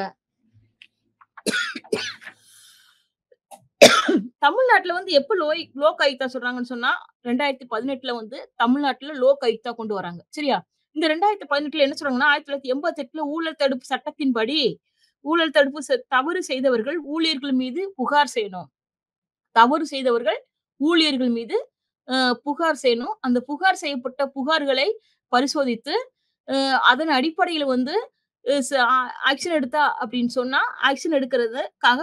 தமிழ்நாட்டுல வந்து எப்ப லோய் லோக் ஆயுக்தா சொல்றாங்கன்னு சொன்னா ரெண்டாயிரத்தி பதினெட்டுல வந்து தமிழ்நாட்டுல லோக் ஆயுக்தா கொண்டு வராங்க சரியா இந்த ரெண்டாயிரத்தி பதினெட்டுல என்ன சொல்றாங்கன்னா ஆயிரத்தி தொள்ளாயிரத்தி எண்பத்தி எட்டுல ஊழல் தடுப்பு சட்டத்தின்படி ஊழல் தடுப்பு தவறு செய்தவர்கள் ஊழியர்கள் மீது புகார் செய்யணும் தவறு செய்தவர்கள் ஊழியர்கள் மீது புகார் செய்யணும் அந்த புகார் செய்யப்பட்ட புகார்களை பரிசோதித்து அதன் அடிப்படையில் வந்து ஆக்ஷன் எடுத்தா அப்படின்னு சொன்னா ஆக்ஷன் எடுக்கிறதுக்காக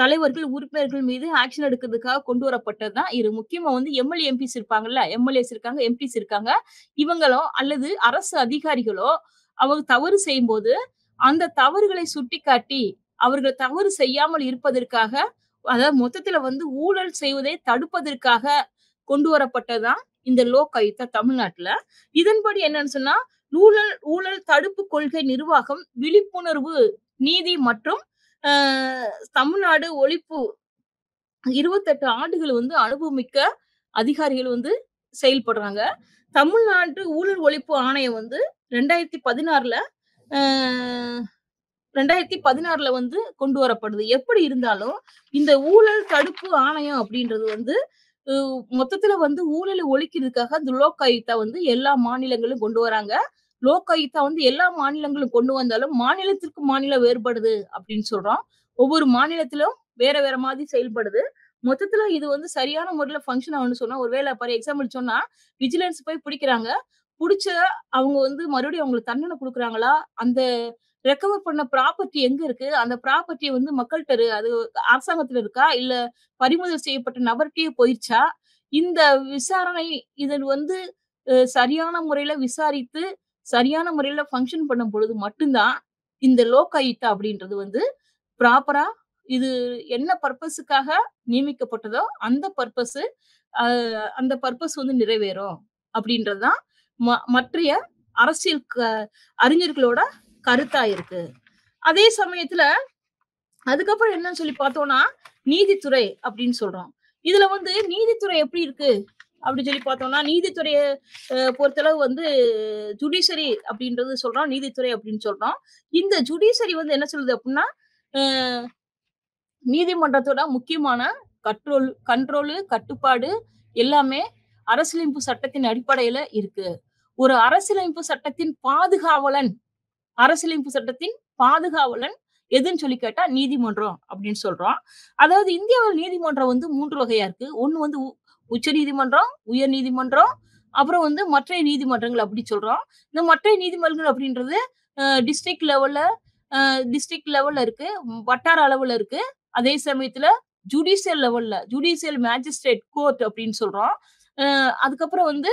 தலைவர்கள் உறுப்பினர்கள் மீது ஆக்ஷன் எடுக்கிறதுக்காக கொண்டு வரப்பட்டது தான் இரு முக்கியமா வந்து எம்எல்ஏ எம்பிஸ் இருப்பாங்கல்ல எம்எல்ஏஸ் இருக்காங்க எம்பிஸ் இருக்காங்க இவங்களோ அல்லது அரசு அதிகாரிகளோ அவங்க தவறு செய்யும் போது அந்த தவறுகளை சுட்டிக்காட்டி அவர்கள் தவறு செய்யாமல் இருப்பதற்காக அதாவது மொத்தத்துல வந்து ஊழல் செய்வதை தடுப்பதற்காக கொண்டு வரப்பட்டதுதான் இந்த லோக் ஆயுத்தா தமிழ்நாட்டுல இதன்படி என்னன்னு சொன்னா ஊழல் ஊழல் தடுப்பு கொள்கை நிர்வாகம் விழிப்புணர்வு நீதி மற்றும் தமிழ்நாடு ஒழிப்பு இருபத்தெட்டு ஆண்டுகள் வந்து அனுபவமிக்க அதிகாரிகள் வந்து செயல்படுறாங்க தமிழ்நாட்டு ஊழல் ஒழிப்பு ஆணையம் வந்து ரெண்டாயிரத்தி பதினாறுல ரெண்டாயிரத்தி பதினாறுல வந்து கொண்டு வரப்படுது எப்படி இருந்தாலும் இந்த ஊழல் தடுப்பு ஆணையம் அப்படின்றது வந்து மொத்தத்துல வந்து ஊழலை ஒழிக்கிறதுக்காக இந்த லோக் ஆயுக்தா வந்து எல்லா மாநிலங்களும் கொண்டு வராங்க லோக் ஆயுக்தா வந்து எல்லா மாநிலங்களும் கொண்டு வந்தாலும் மாநிலத்திற்கு மாநிலம் வேறுபடுது அப்படின்னு சொல்றோம் ஒவ்வொரு மாநிலத்திலும் வேற வேற மாதிரி செயல்படுது மொத்தத்துல இது வந்து சரியான முறையில ஃபங்க்ஷன் ஆகும்னு சொன்னா ஒருவேளை ஃபார் எக்ஸாம்பிள் சொன்னா விஜிலன்ஸ் போய் பிடிக்கிறாங்க பிடிச்ச அவங்க வந்து மறுபடியும் அவங்களுக்கு தண்டனை கொடுக்குறாங்களா அந்த ரெக்கவர் பண்ண ப்ராப்பர்ட்டி எங்க இருக்கு அந்த ப்ராப்பர்ட்டியை வந்து மக்கள்கிட்ட அது அரசாங்கத்துல இருக்கா இல்ல பறிமுதல் செய்யப்பட்ட நபர்கிட்டயே போயிருச்சா இந்த விசாரணை இதில் வந்து சரியான முறையில விசாரித்து சரியான முறையில ஃபங்க்ஷன் பண்ணும் பொழுது மட்டும்தான் இந்த லோகாயுக்தா அப்படின்றது வந்து ப்ராப்பரா இது என்ன பர்பஸுக்காக நியமிக்கப்பட்டதோ அந்த பர்பஸ் அந்த பர்பஸ் வந்து நிறைவேறும் அப்படின்றதுதான் மற்றைய அரசியல் அறிஞர்களோட கருத்தா இருக்கு அதே சமயத்துல அதுக்கப்புறம் என்னன்னு சொல்லி பார்த்தோம்னா நீதித்துறை அப்படின்னு சொல்றோம் இதுல வந்து நீதித்துறை எப்படி இருக்கு அப்படின்னு சொல்லி பார்த்தோம்னா நீதித்துறையை பொறுத்தளவு வந்து ஜுடிஷரி அப்படின்றது சொல்றோம் நீதித்துறை அப்படின்னு சொல்றோம் இந்த ஜுடிஷரி வந்து என்ன சொல்லுது அப்படின்னா நீதிமன்றத்தோட முக்கியமான கட்ரோல் கண்ட்ரோலு கட்டுப்பாடு எல்லாமே அரசியலமைப்பு சட்டத்தின் அடிப்படையில இருக்கு ஒரு அரசியலமைப்பு சட்டத்தின் பாதுகாவலன் அரசியலமைப்பு சட்டத்தின் பாதுகாவலன் எதுன்னு சொல்லி கேட்டா நீதிமன்றம் அப்படின்னு சொல்றோம் அதாவது இந்தியாவில் நீதிமன்றம் வந்து மூன்று வகையா இருக்கு ஒன்னு வந்து உச்ச நீதிமன்றம் உயர் நீதிமன்றம் அப்புறம் வந்து மற்ற நீதிமன்றங்கள் அப்படி சொல்றோம் இந்த மற்ற நீதிமன்றங்கள் அப்படின்றது டிஸ்ட்ரிக்ட் லெவல்ல டிஸ்ட்ரிக்ட் லெவல்ல இருக்கு வட்டார அளவுல இருக்கு அதே சமயத்துல ஜுடிஷியல் லெவல்ல ஜுடிஷியல் மேஜிஸ்ட்ரேட் கோர்ட் அப்படின்னு சொல்றோம் அதுக்கப்புறம் வந்து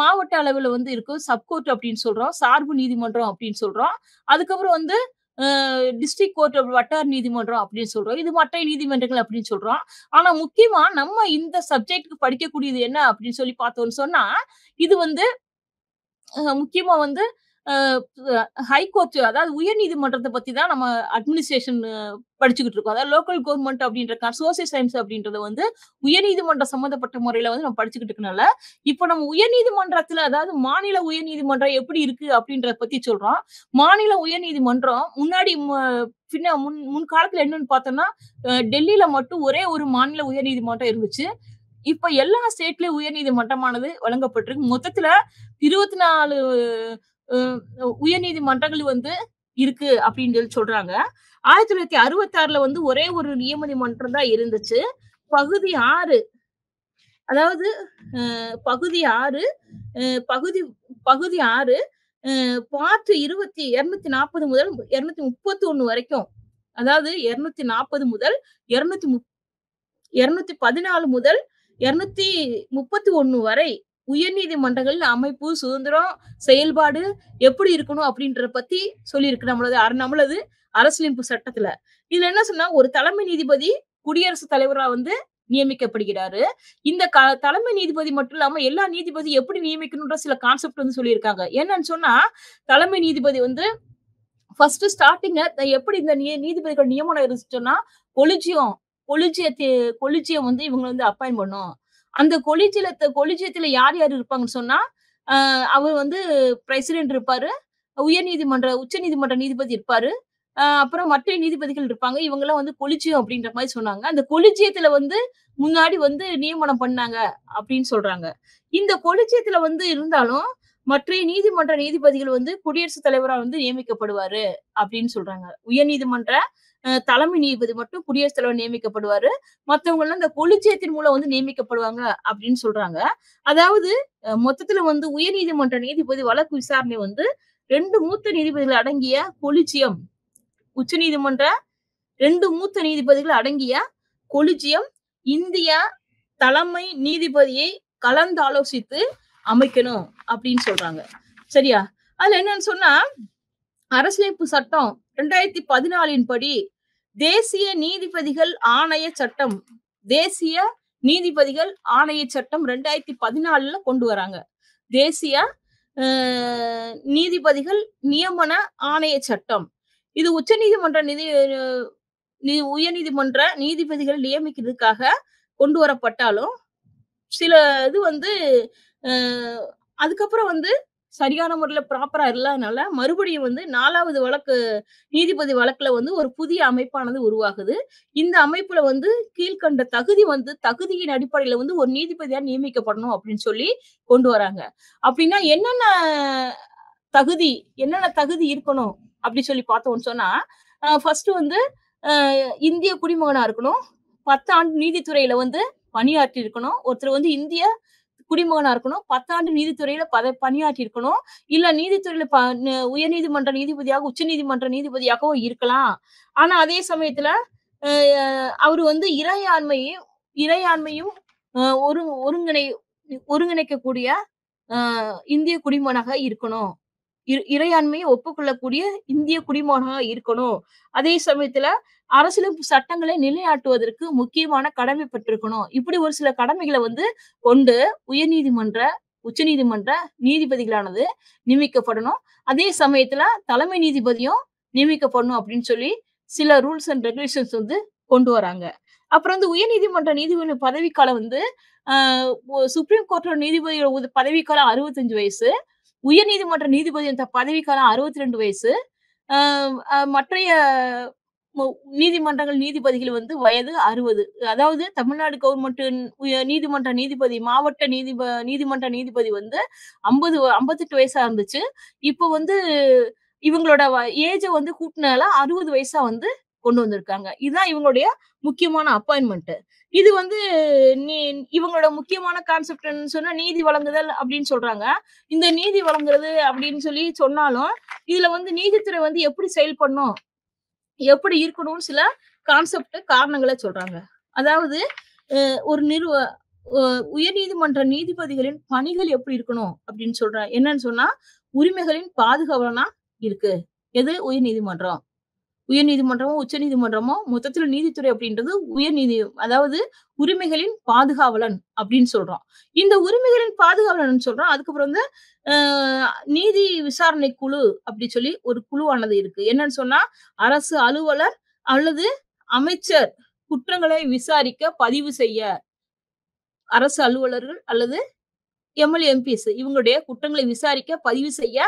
மாவட்ட அளவில் வந்து இருக்கும் சப்கோர்ட் அப்படின்னு சொல்றோம் சார்பு நீதிமன்றம் அப்படின்னு சொல்றோம் அதுக்கப்புறம் வந்து டிஸ்ட்ரிக்ட் கோர்ட் வட்டார் நீதிமன்றம் அப்படின்னு சொல்றோம் இது மற்ற நீதிமன்றங்கள் அப்படின்னு சொல்றோம் ஆனா முக்கியமா நம்ம இந்த சப்ஜெக்டுக்கு படிக்கக்கூடியது என்ன அப்படின்னு சொல்லி பார்த்தோம்னு சொன்னா இது வந்து முக்கியமா வந்து ஹைகோர்ட் அதாவது உயர் நீதிமன்றத்தை பத்தி தான் நம்ம அட்மினிஸ்ட்ரேஷன் படிச்சுக்கிட்டு இருக்கோம் அதாவது லோக்கல் கவர்மெண்ட் அப்படின்ற சோசியல் சயின்ஸ் அப்படின்றது வந்து உயர் நீதிமன்ற சம்மந்தப்பட்ட முறையில வந்து நம்ம படிச்சுக்கிட்டு இருக்கனால இப்போ நம்ம உயர் நீதிமன்றத்துல அதாவது மாநில உயர் நீதிமன்றம் எப்படி இருக்கு அப்படின்றத பத்தி சொல்றோம் மாநில உயர் நீதிமன்றம் முன்னாடி பின்ன முன் முன்காலத்துல என்னன்னு பார்த்தோம்னா டெல்லியில மட்டும் ஒரே ஒரு மாநில உயர் நீதிமன்றம் இருந்துச்சு இப்ப எல்லா ஸ்டேட்லயும் உயர் நீதிமன்றமானது வழங்கப்பட்டிருக்கு மொத்தத்துல இருபத்தி நாலு உயர்நீதிமன்றங்கள் வந்து இருக்கு அப்படின்னு சொல்லி சொல்றாங்க ஆயிரத்தி தொள்ளாயிரத்தி அறுபத்தி ஆறுல வந்து ஒரே ஒரு நியமனிமன்றம் தான் இருந்துச்சு பகுதி ஆறு அதாவது பகுதி ஆறு பகுதி பகுதி ஆறு பார்த்து இருபத்தி இருநூத்தி நாற்பது முதல் இருநூத்தி முப்பத்தி ஒண்ணு வரைக்கும் அதாவது இருநூத்தி நாற்பது முதல் இருநூத்தி முப் இருநூத்தி பதினாலு முதல் இருநூத்தி முப்பத்தி ஒண்ணு வரை உயர்நீதிமன்றங்கள் அமைப்பு சுதந்திரம் செயல்பாடு எப்படி இருக்கணும் அப்படின்றத பத்தி சொல்லியிருக்கு நம்மளது நம்மளது அரசியலமைப்பு சட்டத்துல இதுல என்ன சொன்னா ஒரு தலைமை நீதிபதி குடியரசுத் தலைவரா வந்து நியமிக்கப்படுகிறாரு இந்த க தலைமை நீதிபதி மட்டும் இல்லாம எல்லா நீதிபதி எப்படி நியமிக்கணும்ன்ற சில கான்செப்ட் வந்து சொல்லியிருக்காங்க என்னன்னு சொன்னா தலைமை நீதிபதி வந்து ஃபர்ஸ்ட் ஸ்டார்டிங்க எப்படி இந்த நீதிபதிகள் நியமனம் இருந்துச்சுன்னா கொலிஜியம் கொலிஜியத்தை கொலிஜியம் வந்து இவங்க வந்து அப்பாயின் பண்ணும் அந்த கொலிஜியத்தை கொலிஜியத்துல யார் யார் இருப்பாங்கன்னு சொன்னா அவர் வந்து பிரசிடென்ட் இருப்பாரு உயர் நீதிமன்ற உச்ச நீதிமன்ற நீதிபதி இருப்பாரு அப்புறம் மற்ற நீதிபதிகள் இருப்பாங்க இவங்கெல்லாம் வந்து கொலிஜியம் அப்படின்ற மாதிரி சொன்னாங்க அந்த கொலிஜியத்துல வந்து முன்னாடி வந்து நியமனம் பண்ணாங்க அப்படின்னு சொல்றாங்க இந்த கொலிஜியத்துல வந்து இருந்தாலும் மற்ற நீதிமன்ற நீதிபதிகள் வந்து குடியரசுத் தலைவரால் வந்து நியமிக்கப்படுவாரு அப்படின்னு சொல்றாங்க உயர் நீதிமன்ற தலைமை நீதிபதி மட்டும் குடியரசுத் தலைவர் நியமிக்கப்படுவாரு மத்தவங்க எல்லாம் இந்த கொலிச்சியத்தின் மூலம் வந்து நியமிக்கப்படுவாங்க அப்படின்னு சொல்றாங்க அதாவது மொத்தத்துல வந்து உயர் நீதிமன்ற நீதிபதி வழக்கு விசாரணை வந்து ரெண்டு மூத்த நீதிபதிகள் அடங்கிய கொலிச்சியம் உச்ச நீதிமன்ற ரெண்டு மூத்த நீதிபதிகள் அடங்கிய கொலிச்சியம் இந்தியா தலைமை நீதிபதியை கலந்தாலோசித்து அமைக்கணும் அப்படின்னு சொல்றாங்க சரியா அதுல என்னன்னு சொன்னா அரசியலமைப்பு சட்டம் இரண்டாயிரத்தி பதினாலின் படி தேசிய நீதிபதிகள் ஆணைய சட்டம் தேசிய நீதிபதிகள் ஆணைய சட்டம் ரெண்டாயிரத்தி பதினாலுல கொண்டு வராங்க தேசிய நீதிபதிகள் நியமன ஆணைய சட்டம் இது உச்ச நீதிமன்ற நிதி உயர் நீதிமன்ற நீதிபதிகள் நியமிக்கிறதுக்காக கொண்டு வரப்பட்டாலும் சில இது வந்து அதுக்கப்புறம் வந்து சரியான முறையில் ப்ராப்பரா இல்லாதனால மறுபடியும் வந்து நாலாவது வழக்கு நீதிபதி வழக்குல வந்து ஒரு புதிய அமைப்பானது உருவாகுது இந்த அமைப்புல வந்து கீழ்கண்ட தகுதி வந்து தகுதியின் அடிப்படையில வந்து ஒரு நீதிபதியாக நியமிக்கப்படணும் அப்படின்னு சொல்லி கொண்டு வராங்க அப்படின்னா என்னென்ன தகுதி என்னென்ன தகுதி இருக்கணும் அப்படி சொல்லி பார்த்தோம்னு சொன்னா ஃபர்ஸ்ட் வந்து இந்திய குடிமகனாக இருக்கணும் பத்து ஆண்டு நீதித்துறையில் வந்து பணியாற்றி இருக்கணும் ஒருத்தர் வந்து இந்திய குடிமகனா இருக்கணும் பத்தாண்டு நீதித்துறையில பத பணியாற்றி இருக்கணும் இல்ல நீதித்துறையில ப உயர்நீதிமன்ற நீதிபதியாக உச்ச நீதிமன்ற நீதிபதியாகவும் இருக்கலாம் ஆனா அதே சமயத்துல அவர் வந்து இறையாண்மையும் இறையாண்மையும் ஒரு ஒருங்கிணை ஒருங்கிணைக்கக்கூடிய இந்திய குடிமகனாக இருக்கணும் இறையாண்மையை ஒப்புக்கொள்ளக்கூடிய இந்திய குடிமகனாக இருக்கணும் அதே சமயத்துல அரசியல் சட்டங்களை நிலைநாட்டுவதற்கு முக்கியமான கடமை பெற்றிருக்கணும் இப்படி ஒரு சில கடமைகளை வந்து கொண்டு உயர்நீதிமன்ற உச்ச நீதிமன்ற நீதிபதிகளானது நியமிக்கப்படணும் அதே சமயத்துல தலைமை நீதிபதியும் நியமிக்கப்படணும் அப்படின்னு சொல்லி சில ரூல்ஸ் அண்ட் ரெகுலேஷன்ஸ் வந்து கொண்டு வராங்க அப்புறம் வந்து உயர்நீதிமன்ற நீதிபதி பதவிக்காலம் வந்து சுப்ரீம் கோர்ட்டோட நீதிபதியோட பதவிக்காலம் அறுபத்தஞ்சு வயசு உயர் நீதிமன்ற நீதிபதி பதவிக்காலம் அறுபத்தி ரெண்டு வயசு மற்றைய நீதிமன்றங்கள் நீதிபதிகள் வந்து வயது அறுபது அதாவது தமிழ்நாடு கவர்மெண்ட் நீதிமன்ற நீதிபதி மாவட்ட நீதிப நீதிமன்ற நீதிபதி வந்து ஐம்பது ஐம்பத்தெட்டு வயசா இருந்துச்சு இப்போ வந்து இவங்களோட ஏஜை வந்து கூட்டினால அறுபது வயசா வந்து கொண்டு வந்திருக்காங்க இதுதான் இவங்களுடைய முக்கியமான அப்பாயின்மெண்ட் இது வந்து நீ இவங்களோட முக்கியமான கான்செப்ட் சொன்னா நீதி வழங்குதல் அப்படின்னு சொல்றாங்க இந்த நீதி வழங்குறது அப்படின்னு சொல்லி சொன்னாலும் இதுல வந்து நீதித்துறை வந்து எப்படி செயல்படணும் எப்படி இருக்கணும்னு சில கான்செப்ட் காரணங்களை சொல்றாங்க அதாவது ஒரு நிறுவ உயர் நீதிமன்ற நீதிபதிகளின் பணிகள் எப்படி இருக்கணும் அப்படின்னு சொல்றாங்க என்னன்னு சொன்னா உரிமைகளின் பாதுகாவலனா இருக்கு எது உயர் நீதிமன்றம் உயர் நீதிமன்றமோ உச்ச நீதிமன்றமோ மொத்தத்துல நீதித்துறை அப்படின்றது உயர் நீதி அதாவது உரிமைகளின் பாதுகாவலன் அப்படின்னு சொல்றோம் இந்த உரிமைகளின் பாதுகாவலன் சொல்றோம் அதுக்கப்புறம் வந்து நீதி விசாரணை குழு அப்படி சொல்லி ஒரு குழுவானது இருக்கு என்னன்னு சொன்னா அரசு அலுவலர் அல்லது அமைச்சர் குற்றங்களை விசாரிக்க பதிவு செய்ய அரசு அலுவலர்கள் அல்லது எம்எல்ஏ எம்பிஎஸ் இவங்களுடைய குற்றங்களை விசாரிக்க பதிவு செய்ய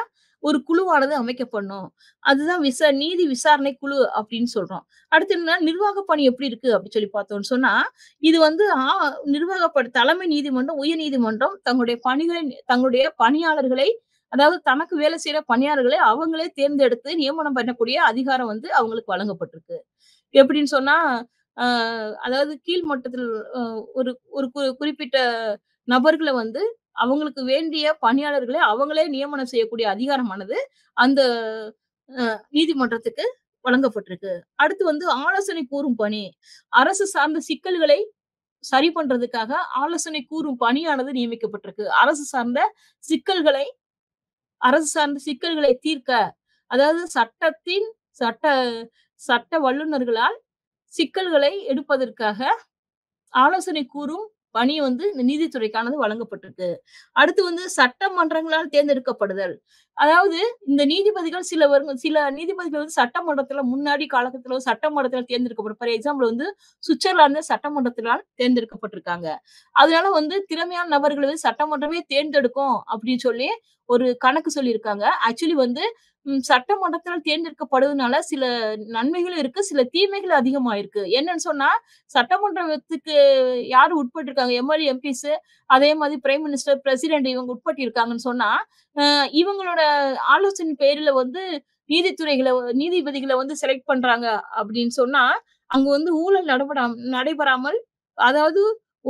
ஒரு குழுவானது அமைக்கப்படணும் அதுதான் விச நீதி விசாரணை குழு அப்படின்னு சொல்றோம் அடுத்து என்ன நிர்வாக பணி எப்படி இருக்கு அப்படின்னு சொல்லி பார்த்தோம்னு சொன்னா இது வந்து நிர்வாக தலைமை நீதிமன்றம் உயர் நீதிமன்றம் தங்களுடைய பணிகளை தங்களுடைய பணியாளர்களை அதாவது தனக்கு வேலை செய்யற பணியாளர்களை அவங்களே தேர்ந்தெடுத்து நியமனம் பண்ணக்கூடிய அதிகாரம் வந்து அவங்களுக்கு வழங்கப்பட்டிருக்கு எப்படின்னு சொன்னா அதாவது கீழ் மட்டத்தில் ஒரு ஒரு குறிப்பிட்ட நபர்களை வந்து அவங்களுக்கு வேண்டிய பணியாளர்களை அவங்களே நியமனம் செய்யக்கூடிய அதிகாரமானது அந்த நீதிமன்றத்துக்கு வழங்கப்பட்டிருக்கு அடுத்து வந்து ஆலோசனை கூறும் பணி அரசு சார்ந்த சிக்கல்களை சரி பண்றதுக்காக ஆலோசனை கூறும் பணியானது நியமிக்கப்பட்டிருக்கு அரசு சார்ந்த சிக்கல்களை அரசு சார்ந்த சிக்கல்களை தீர்க்க அதாவது சட்டத்தின் சட்ட சட்ட வல்லுநர்களால் சிக்கல்களை எடுப்பதற்காக ஆலோசனை கூறும் பணி வந்து நீதித்துறைக்கானது வழங்கப்பட்டிருக்கு அடுத்து வந்து சட்டமன்றங்களால் தேர்ந்தெடுக்கப்படுதல் அதாவது இந்த நீதிபதிகள் சில வருங்க சில நீதிபதிகள் வந்து சட்டமன்றத்துல முன்னாடி காலகட்டத்துல சட்டமன்றத்தில் தேர்ந்தெடுக்கப்படும் ஃபார் எக்ஸாம்பிள் வந்து சுவிட்சர்லாந்து சட்டமன்றத்தினால் தேர்ந்தெடுக்கப்பட்டிருக்காங்க அதனால வந்து திறமையான நபர்களை வந்து சட்டமன்றமே தேர்ந்தெடுக்கும் அப்படின்னு சொல்லி ஒரு கணக்கு சொல்லியிருக்காங்க ஆக்சுவலி வந்து சட்டமன்றத்தினால் தேர்ந்தெடுக்கப்படுவதனால சில நன்மைகளும் இருக்கு சில தீமைகள் அதிகமா இருக்கு என்னன்னு சொன்னா சட்டமன்றத்துக்கு யாரு உட்பட்டிருக்காங்க எம்எல்ஏ எம்பிஸ் அதே மாதிரி பிரைம் மினிஸ்டர் பிரசிடென்ட் இவங்க உட்பட்டு இருக்காங்கன்னு சொன்னா இவங்களோட ஆலோசனை பேரில வந்து நீதித்துறைகளை நீதிபதிகளை வந்து செலக்ட் பண்றாங்க அப்படின்னு சொன்னா அங்க வந்து ஊழல் நடைபெறாம நடைபெறாமல் அதாவது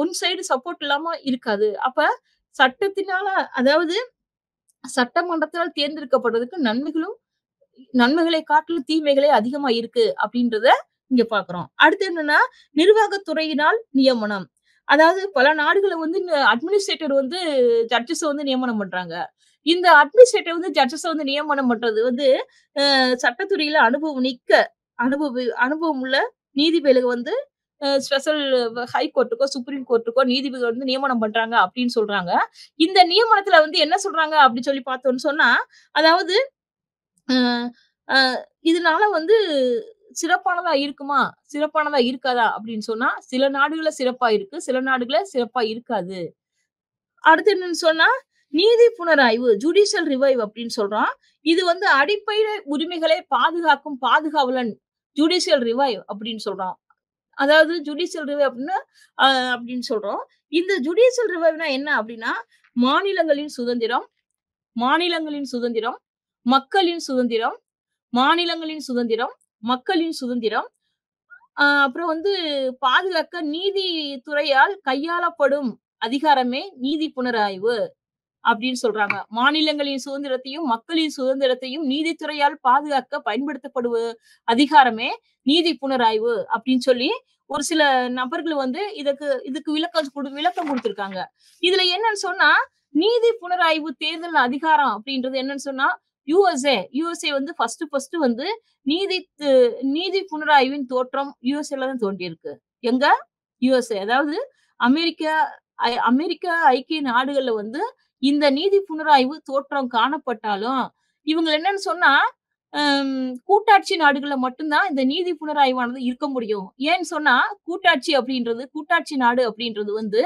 ஒன் சைடு சப்போர்ட் இல்லாம இருக்காது அப்ப சட்டத்தினால அதாவது சட்டமன்றத்தினால் தேர்ந்தெடுக்கப்படுறதுக்கு நன்மைகளும் நன்மைகளை காட்டிலும் தீமைகளே அதிகமா இருக்கு அப்படின்றத இங்க பாக்குறோம் அடுத்து என்னன்னா நிர்வாகத்துறையினால் நியமனம் அதாவது பல நாடுகளை வந்து அட்மினிஸ்ட்ரேட்டர் வந்து ஜட்ஜஸ் வந்து நியமனம் பண்றாங்க இந்த அட்மினிஸ்ட்ரேட்டர் வந்து ஜட்ஜஸ் வந்து நியமனம் பண்றது வந்து சட்டத்துறையில அனுபவம் நிக்க அனுபவ அனுபவம் உள்ள நீதிபதிகள் வந்து ஸ்பெஷல் ஹை கோர்ட்டுக்கோ சுப்ரீம் கோர்ட்டுக்கோ நீதிபதி வந்து நியமனம் பண்றாங்க அப்படின்னு சொல்றாங்க இந்த நியமனத்துல வந்து என்ன சொல்றாங்க அப்படின்னு சொல்லி பார்த்தோன்னு சொன்னா அதாவது இதனால வந்து சிறப்பானதா இருக்குமா சிறப்பானதா இருக்காதா அப்படின்னு சொன்னா சில நாடுகளை சிறப்பா இருக்கு சில நாடுகளை சிறப்பா இருக்காது அடுத்து என்னன்னு சொன்னா நீதி புனராய்வு ஜுடிஷியல் ரிவைவ் அப்படின்னு சொல்றோம் இது வந்து அடிப்படை உரிமைகளை பாதுகாக்கும் பாதுகாவலன் ஜுடிஷியல் ரிவைவ் அப்படின்னு சொல்றோம் அதாவது ஜுடிஷியல் ரிவ்யூ அப்படின்னு அப்படின்னு சொல்றோம் இந்த ஜுடிஷியல் ரிவ்யூனா என்ன அப்படின்னா மாநிலங்களின் சுதந்திரம் மாநிலங்களின் சுதந்திரம் மக்களின் சுதந்திரம் மாநிலங்களின் சுதந்திரம் மக்களின் சுதந்திரம் அப்புறம் வந்து பாதுகாக்க நீதித்துறையால் கையாளப்படும் அதிகாரமே நீதி புனராய்வு அப்படின்னு சொல்றாங்க மாநிலங்களின் சுதந்திரத்தையும் மக்களின் சுதந்திரத்தையும் நீதித்துறையால் பாதுகாக்க பயன்படுத்தப்படுவ அதிகாரமே நீதி புனராய்வு அப்படின்னு சொல்லி ஒரு சில நபர்கள் வந்து இதுக்கு இதுக்கு விளக்கம் விளக்கம் கொடுத்திருக்காங்க இதுல என்னன்னு சொன்னா நீதி புனராய்வு தேர்தல் அதிகாரம் அப்படின்றது என்னன்னு சொன்னா யூஎஸ்ஏ யூஎஸ்ஏ வந்து ஃபர்ஸ்ட் ஃபர்ஸ்ட் வந்து நீதி நீதி புனராய்வின் தோற்றம் யூஎஸ்ஏல தான் தோன்றியிருக்கு எங்க யூஎஸ்ஏ அதாவது அமெரிக்கா அமெரிக்கா ஐக்கிய நாடுகள்ல வந்து இந்த நீதி புனராய்வு தோற்றம் காணப்பட்டாலும் இவங்க என்னன்னு சொன்னா கூட்டாட்சி நாடுகளில் மட்டும்தான் இந்த நீதி புனராய்வானது இருக்க முடியும் ஏன்னு சொன்னா கூட்டாட்சி அப்படின்றது கூட்டாட்சி நாடு அப்படின்றது வந்து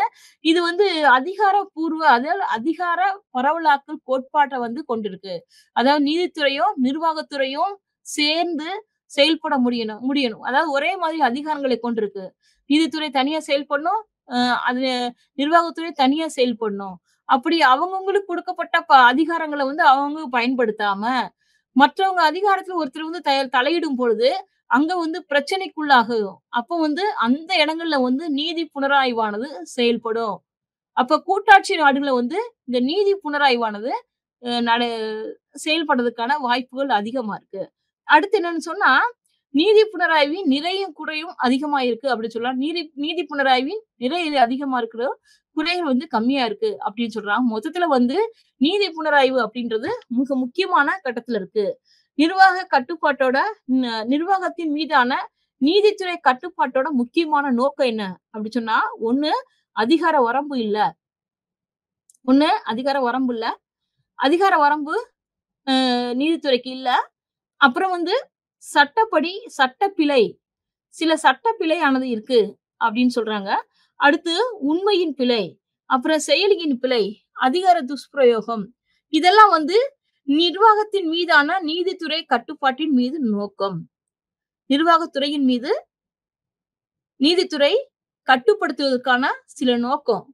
இது வந்து அதிகாரப்பூர்வ அதாவது அதிகார பரவலாக்கல் கோட்பாட்டை வந்து கொண்டிருக்கு அதாவது நீதித்துறையும் நிர்வாகத்துறையும் சேர்ந்து செயல்பட முடியணும் முடியணும் அதாவது ஒரே மாதிரி அதிகாரங்களை கொண்டிருக்கு நீதித்துறை தனியா செயல்படணும் அது நிர்வாகத்துறை தனியா செயல்படணும் அப்படி அவங்கவுங்களுக்கு கொடுக்கப்பட்ட அதிகாரங்களை வந்து அவங்க பயன்படுத்தாம மற்றவங்க அதிகாரத்துல ஒருத்தர் வந்து தய தலையிடும் பொழுது அங்க வந்து பிரச்சனைக்குள்ளாகும் அப்ப வந்து அந்த இடங்கள்ல வந்து நீதி புனராய்வானது செயல்படும் அப்ப கூட்டாட்சி நாடுகளை வந்து இந்த நீதி புனராய்வானது நட செயல்படுறதுக்கான வாய்ப்புகள் அதிகமா இருக்கு அடுத்து என்னன்னு சொன்னா நீதி புனராய்வின் நிறையும் குறையும் அதிகமா இருக்கு அப்படின்னு சொல்லலாம் நீதி நீதி புனராய்வின் நிறை அதிகமா இருக்கிறோம் குறைகள் வந்து கம்மியா இருக்கு அப்படின்னு சொல்றாங்க மொத்தத்துல வந்து நீதி புனராய்வு அப்படின்றது மிக முக்கியமான கட்டத்துல இருக்கு நிர்வாக கட்டுப்பாட்டோட நிர்வாகத்தின் மீதான நீதித்துறை கட்டுப்பாட்டோட முக்கியமான நோக்கம் என்ன அப்படி சொன்னா ஒண்ணு அதிகார வரம்பு இல்ல ஒண்ணு அதிகார வரம்பு இல்ல அதிகார வரம்பு நீதித்துறைக்கு இல்ல அப்புறம் வந்து சட்டப்படி சட்டப்பிழை சில சட்டப்பிழையானது இருக்கு அப்படின்னு சொல்றாங்க அடுத்து உண்மையின் பிழை அப்புறம் செயலியின் பிழை அதிகார துஷ்பிரயோகம் இதெல்லாம் வந்து நிர்வாகத்தின் மீதான நீதித்துறை கட்டுப்பாட்டின் மீது நோக்கம் நிர்வாகத்துறையின் மீது நீதித்துறை கட்டுப்படுத்துவதற்கான சில நோக்கம்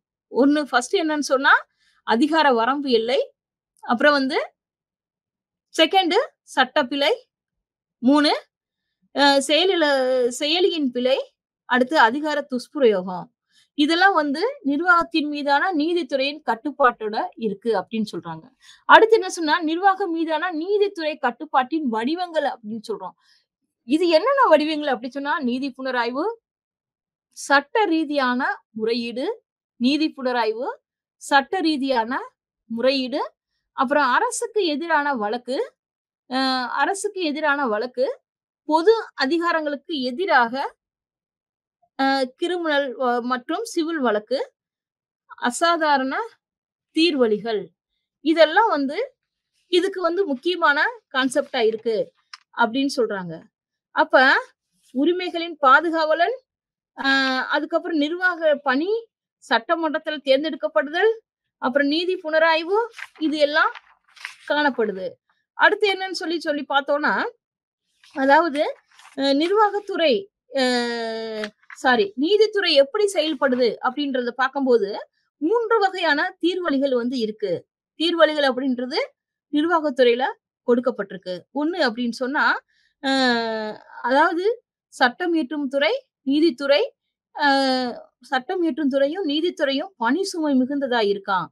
ஒன்னு ஃபர்ஸ்ட் என்னன்னு சொன்னா அதிகார வரம்பு இல்லை அப்புறம் வந்து செகண்டு சட்டப்பிழை மூணு செயலில செயலியின் பிழை அடுத்து அதிகார துஷ்பிரயோகம் இதெல்லாம் வந்து நிர்வாகத்தின் மீதான நீதித்துறையின் கட்டுப்பாட்டோட இருக்கு அப்படின்னு சொல்றாங்க அடுத்து என்ன சொன்னா நிர்வாகம் மீதான நீதித்துறை கட்டுப்பாட்டின் வடிவங்கள் அப்படின்னு சொல்றோம் இது என்னென்ன வடிவங்கள் அப்படின்னு சொன்னா நீதி புனராய்வு சட்ட ரீதியான முறையீடு நீதி புனராய்வு சட்ட ரீதியான முறையீடு அப்புறம் அரசுக்கு எதிரான வழக்கு அரசுக்கு எதிரான வழக்கு பொது அதிகாரங்களுக்கு எதிராக கிரிமினல் மற்றும் சிவில் வழக்கு அசாதாரண தீர்வழிகள் இதெல்லாம் வந்து இதுக்கு வந்து முக்கியமான கான்செப்டா இருக்கு அப்படின்னு சொல்றாங்க அப்ப உரிமைகளின் பாதுகாவலன் அதுக்கப்புறம் நிர்வாக பணி சட்டமன்றத்தில் தேர்ந்தெடுக்கப்படுதல் அப்புறம் நீதி புனராய்வு இது எல்லாம் காணப்படுது அடுத்து என்னன்னு சொல்லி சொல்லி பார்த்தோம்னா அதாவது நிர்வாகத்துறை சாரி நீதித்துறை எப்படி செயல்படுது அப்படின்றத பார்க்கும்போது மூன்று வகையான தீர்வழிகள் வந்து இருக்கு தீர்வழிகள் அப்படின்றது நிர்வாகத்துறையில கொடுக்கப்பட்டிருக்கு ஒண்ணு அப்படின்னு சொன்னா அதாவது சட்டம் இயற்றும் துறை நீதித்துறை சட்டம் இயற்றும் துறையும் நீதித்துறையும் பணி சுமை மிகுந்ததா இருக்கான்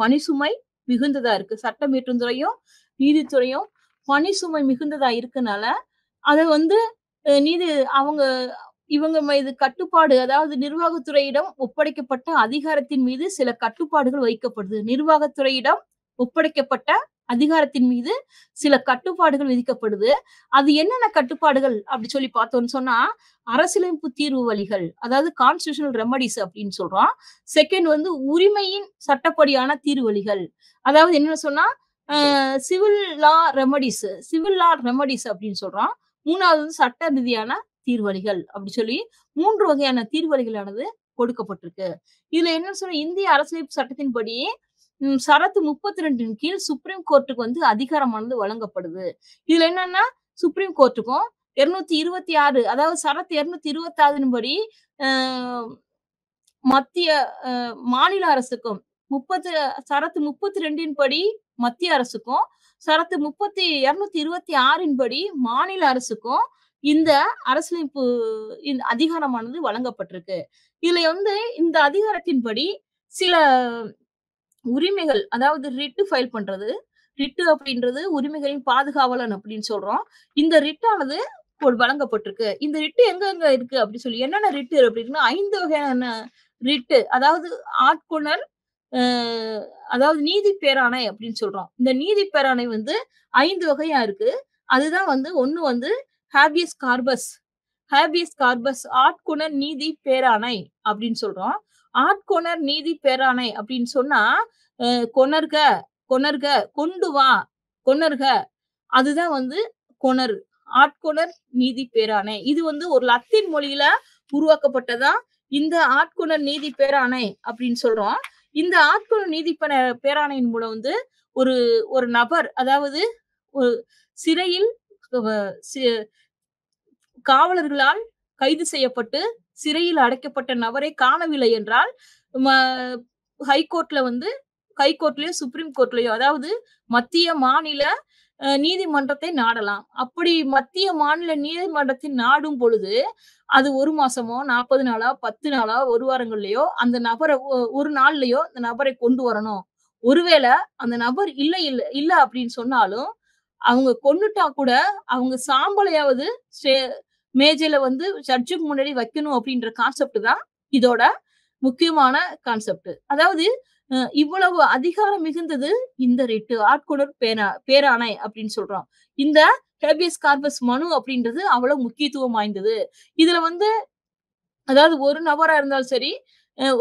பணி சுமை மிகுந்ததா இருக்கு சட்டம் இயற்றும் துறையும் நீதித்துறையும் பணி சுமை மிகுந்ததா இருக்கனால அதை வந்து நீதி அவங்க இவங்க மீது கட்டுப்பாடு அதாவது நிர்வாகத்துறையிடம் ஒப்படைக்கப்பட்ட அதிகாரத்தின் மீது சில கட்டுப்பாடுகள் வைக்கப்படுது நிர்வாகத்துறையிடம் ஒப்படைக்கப்பட்ட அதிகாரத்தின் மீது சில கட்டுப்பாடுகள் விதிக்கப்படுது அது என்னென்ன கட்டுப்பாடுகள் அப்படி சொல்லி பார்த்தோம்னு சொன்னா அரசியலமைப்பு தீர்வு வழிகள் அதாவது கான்ஸ்டியூஷனல் ரெமடிஸ் அப்படின்னு சொல்றோம் செகண்ட் வந்து உரிமையின் சட்டப்படியான தீர்வு வழிகள் அதாவது என்னன்னு சொன்னா civil law remedies civil law remedies அப்படின்னு சொல்றோம் மூணாவது வந்து சட்ட ரீதியான தீர்வழிகள் அப்படி சொல்லி மூன்று வகையான தீர்வழிகளானது கொடுக்கப்பட்டிருக்கு இதுல என்னன்னு சொல்ல இந்திய அரசியல் சட்டத்தின்படி சரத்து முப்பத்தி ரெண்டின் கீழ் சுப்ரீம் கோர்ட்டுக்கு வந்து அதிகாரமானது வழங்கப்படுது இதுல என்னன்னா சுப்ரீம் கோர்ட்டுக்கும் இருநூத்தி இருபத்தி ஆறு அதாவது சரத் இருநூத்தி இருபத்தி ஆறின் அஹ் மத்திய மாநில அரசுக்கும் முப்பத்து சரத்து முப்பத்தி ரெண்டின் படி மத்திய அரசுக்கும் சரத்து முப்பத்தி இருநூத்தி இருபத்தி ஆறின் படி மாநில அரசுக்கும் இந்த அரசமைப்பு அதிகாரமானது வழங்கப்பட்டிருக்கு இதுல வந்து இந்த அதிகாரத்தின்படி சில உரிமைகள் அதாவது ரிட்டு ஃபைல் பண்றது ரிட்டு அப்படின்றது உரிமைகளின் பாதுகாவலன் அப்படின்னு சொல்றோம் இந்த ரிட்டானது வழங்கப்பட்டிருக்கு இந்த ரிட்டு எங்க எங்க இருக்கு அப்படின்னு சொல்லி என்னென்ன ரிட்டு அப்படின்னா ஐந்து வகையான ரிட்டு அதாவது ஆட்கொணர் அதாவது நீதி பேராணை அப்படின்னு சொல்றோம் இந்த நீதி பேராணை வந்து ஐந்து வகையா இருக்கு அதுதான் வந்து ஒண்ணு வந்து ஹேபியஸ் கார்பஸ் ஹேபியஸ் கார்பஸ் ஆட்கொணர் நீதி பேராணை அப்படின்னு சொல்றோம் ஆட்கொணர் நீதி பேராணை அப்படின்னு சொன்னா கொணர்க கொணர்க கொண்டு வா கொணர்க அதுதான் வந்து கொணர் ஆட்கொணர் நீதி பேராணை இது வந்து ஒரு லத்தீன் மொழியில உருவாக்கப்பட்டதா இந்த ஆட்கொணர் நீதி பேராணை அப்படின்னு சொல்றோம் இந்த ஆட்கொணர் நீதி பேராணையின் மூலம் வந்து ஒரு ஒரு நபர் அதாவது ஒரு சிறையில் காவலர்களால் கைது செய்யப்பட்டு சிறையில் அடைக்கப்பட்ட நபரை காணவில்லை என்றால் ஹைகோர்ட்ல வந்து ஹைகோர்ட்லயோ சுப்ரீம் கோர்ட்லயோ அதாவது மத்திய மாநில நீதிமன்றத்தை நாடலாம் அப்படி மத்திய மாநில நீதிமன்றத்தை நாடும் பொழுது அது ஒரு மாசமோ நாற்பது நாளா பத்து நாளா ஒரு வாரங்கள்லயோ அந்த நபரை ஒரு நாள்லயோ அந்த நபரை கொண்டு வரணும் ஒருவேளை அந்த நபர் இல்லை இல்லை இல்லை அப்படின்னு சொன்னாலும் அவங்க கொண்டுட்டா கூட அவங்க சாம்பலையாவது மேஜையில வந்து சர்ச்சுக்கு முன்னாடி வைக்கணும் அப்படின்ற கான்செப்ட் தான் இதோட முக்கியமான கான்செப்ட் அதாவது இவ்வளவு அதிகாரம் மிகுந்தது இந்த ரெட்டு ஆட்கொடர் பேரா பேராணை அப்படின்னு சொல்றோம் இந்த ஹேபியஸ் கார்பஸ் மனு அப்படின்றது அவ்வளவு முக்கியத்துவம் வாய்ந்தது இதுல வந்து அதாவது ஒரு நபரா இருந்தாலும் சரி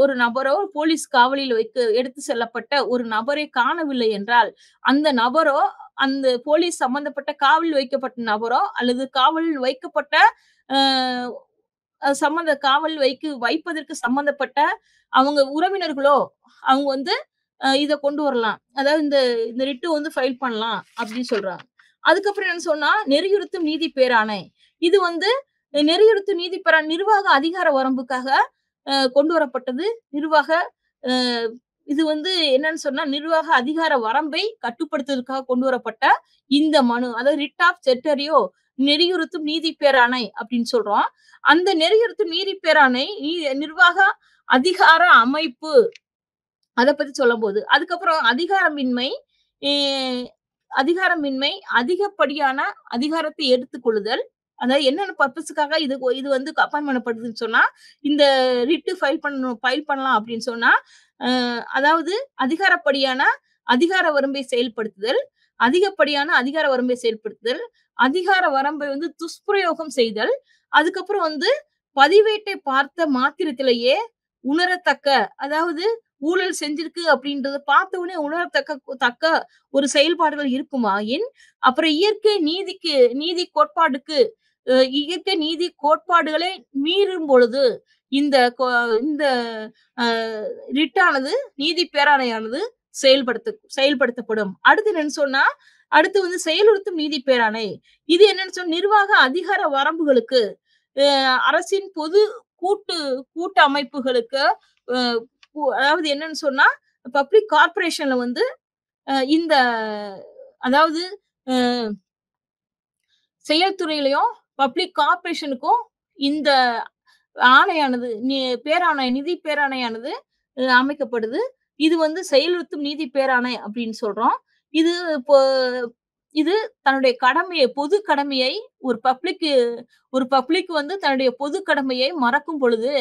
ஒரு நபரோ போலீஸ் காவலில் வைக்க எடுத்து செல்லப்பட்ட ஒரு நபரை காணவில்லை என்றால் அந்த நபரோ அந்த போலீஸ் சம்பந்தப்பட்ட காவலில் வைக்கப்பட்ட நபரோ அல்லது காவலில் வைக்கப்பட்ட சம்பந்த காவல் வைக்கு வைப்பதற்கு சம்பந்தப்பட்ட அவங்க உறவினர்களோ அவங்க வந்து இதை கொண்டு வரலாம் அதாவது இந்த இந்த ரிட்டு வந்து ஃபைல் பண்ணலாம் அப்படின்னு சொல்றாங்க அதுக்கப்புறம் என்ன சொன்னா நெறியுறுத்தும் நீதி பேராணை இது வந்து நெறியுறுத்தும் நீதி பேராணை நிர்வாக அதிகார வரம்புக்காக கொண்டு வரப்பட்டது நிர்வாக இது வந்து என்னன்னு சொன்னா நிர்வாக அதிகார வரம்பை கட்டுப்படுத்துவதற்காக கொண்டு வரப்பட்ட இந்த மனு அதாவது ரிட் ஆஃப் செட்டரியோ நெறியுறுத்தும் நீதி பேராணை அப்படின்னு சொல்றோம் அந்த நெறியுறுத்தும் நீதி பேராணை நிர்வாக அதிகார அமைப்பு அதை பத்தி சொல்லும் போது அதுக்கப்புறம் அதிகாரமின்மை அதிகாரமின்மை அதிகப்படியான அதிகாரத்தை எடுத்துக்கொள்ளுதல் அதாவது என்னென்ன பர்பஸுக்காக இது இது வந்து அப்பாயின் பண்ணப்படுதுன்னு சொன்னா இந்த ரிட்டு ஃபைல் பண்ணணும் ஃபைல் பண்ணலாம் அப்படின்னு சொன்னா அதாவது அதிகாரப்படியான அதிகார வரம்பை செயல்படுத்துதல் அதிகப்படியான அதிகார வரம்பை செயல்படுத்துதல் அதிகார வரம்பை வந்து துஷ்பிரயோகம் செய்தல் அதுக்கப்புறம் வந்து பதிவேட்டை பார்த்த மாத்திரத்திலேயே உணரத்தக்க அதாவது ஊழல் செஞ்சிருக்கு அப்படின்றத பார்த்த உடனே உணரத்தக்க தக்க ஒரு செயல்பாடுகள் இருக்குமாயின் அப்புறம் இயற்கை நீதிக்கு நீதி கோட்பாடுக்கு இயற்கை நீதி கோட்பாடுகளை மீறும் பொழுது இந்த இந்த ரிட்டானது நீதி பேராணையானது செயல்படுத்த செயல்படுத்தப்படும் அடுத்து என்னன்னு சொன்னா அடுத்து வந்து செயலுறுத்தும் நீதி பேராணை இது என்னன்னு சொன்ன நிர்வாக அதிகார வரம்புகளுக்கு அரசின் பொது கூட்டு கூட்டு அமைப்புகளுக்கு அதாவது என்னன்னு சொன்னா பப்ளிக் கார்பரேஷன்ல வந்து இந்த அதாவது செயல்துறையிலையும் பப்ளிக் கார்பரேஷனுக்கும் இந்த ஆணையானது பேராணை நிதி பேராணையானது அமைக்கப்படுது இது வந்து செயலுறுத்தும் நீதி பேராணை அப்படின்னு சொல்றோம் இது இப்போ இது தன்னுடைய கடமையை பொது கடமையை ஒரு பப்ளிக் ஒரு பப்ளிக் வந்து தன்னுடைய பொது கடமையை மறக்கும் பொழுது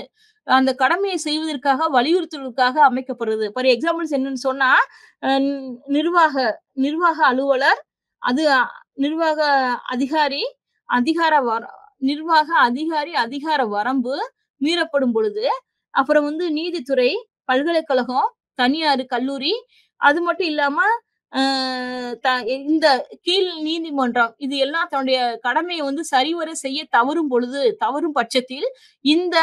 அந்த கடமையை செய்வதற்காக வலியுறுத்துவதற்காக அமைக்கப்படுது ஃபார் எக்ஸாம்பிள்ஸ் என்னன்னு சொன்னா நிர்வாக நிர்வாக அலுவலர் அது நிர்வாக அதிகாரி அதிகார வர நிர்வாக அதிகாரி அதிகார வரம்பு மீறப்படும் பொழுது அப்புறம் வந்து நீதித்துறை பல்கலைக்கழகம் தனியார் கல்லூரி அது மட்டும் இல்லாம இந்த கீழ் நீதிமன்றம் இது எல்லாம் தன்னுடைய கடமையை வந்து சரிவர செய்ய தவறும் பொழுது தவறும் பட்சத்தில் இந்த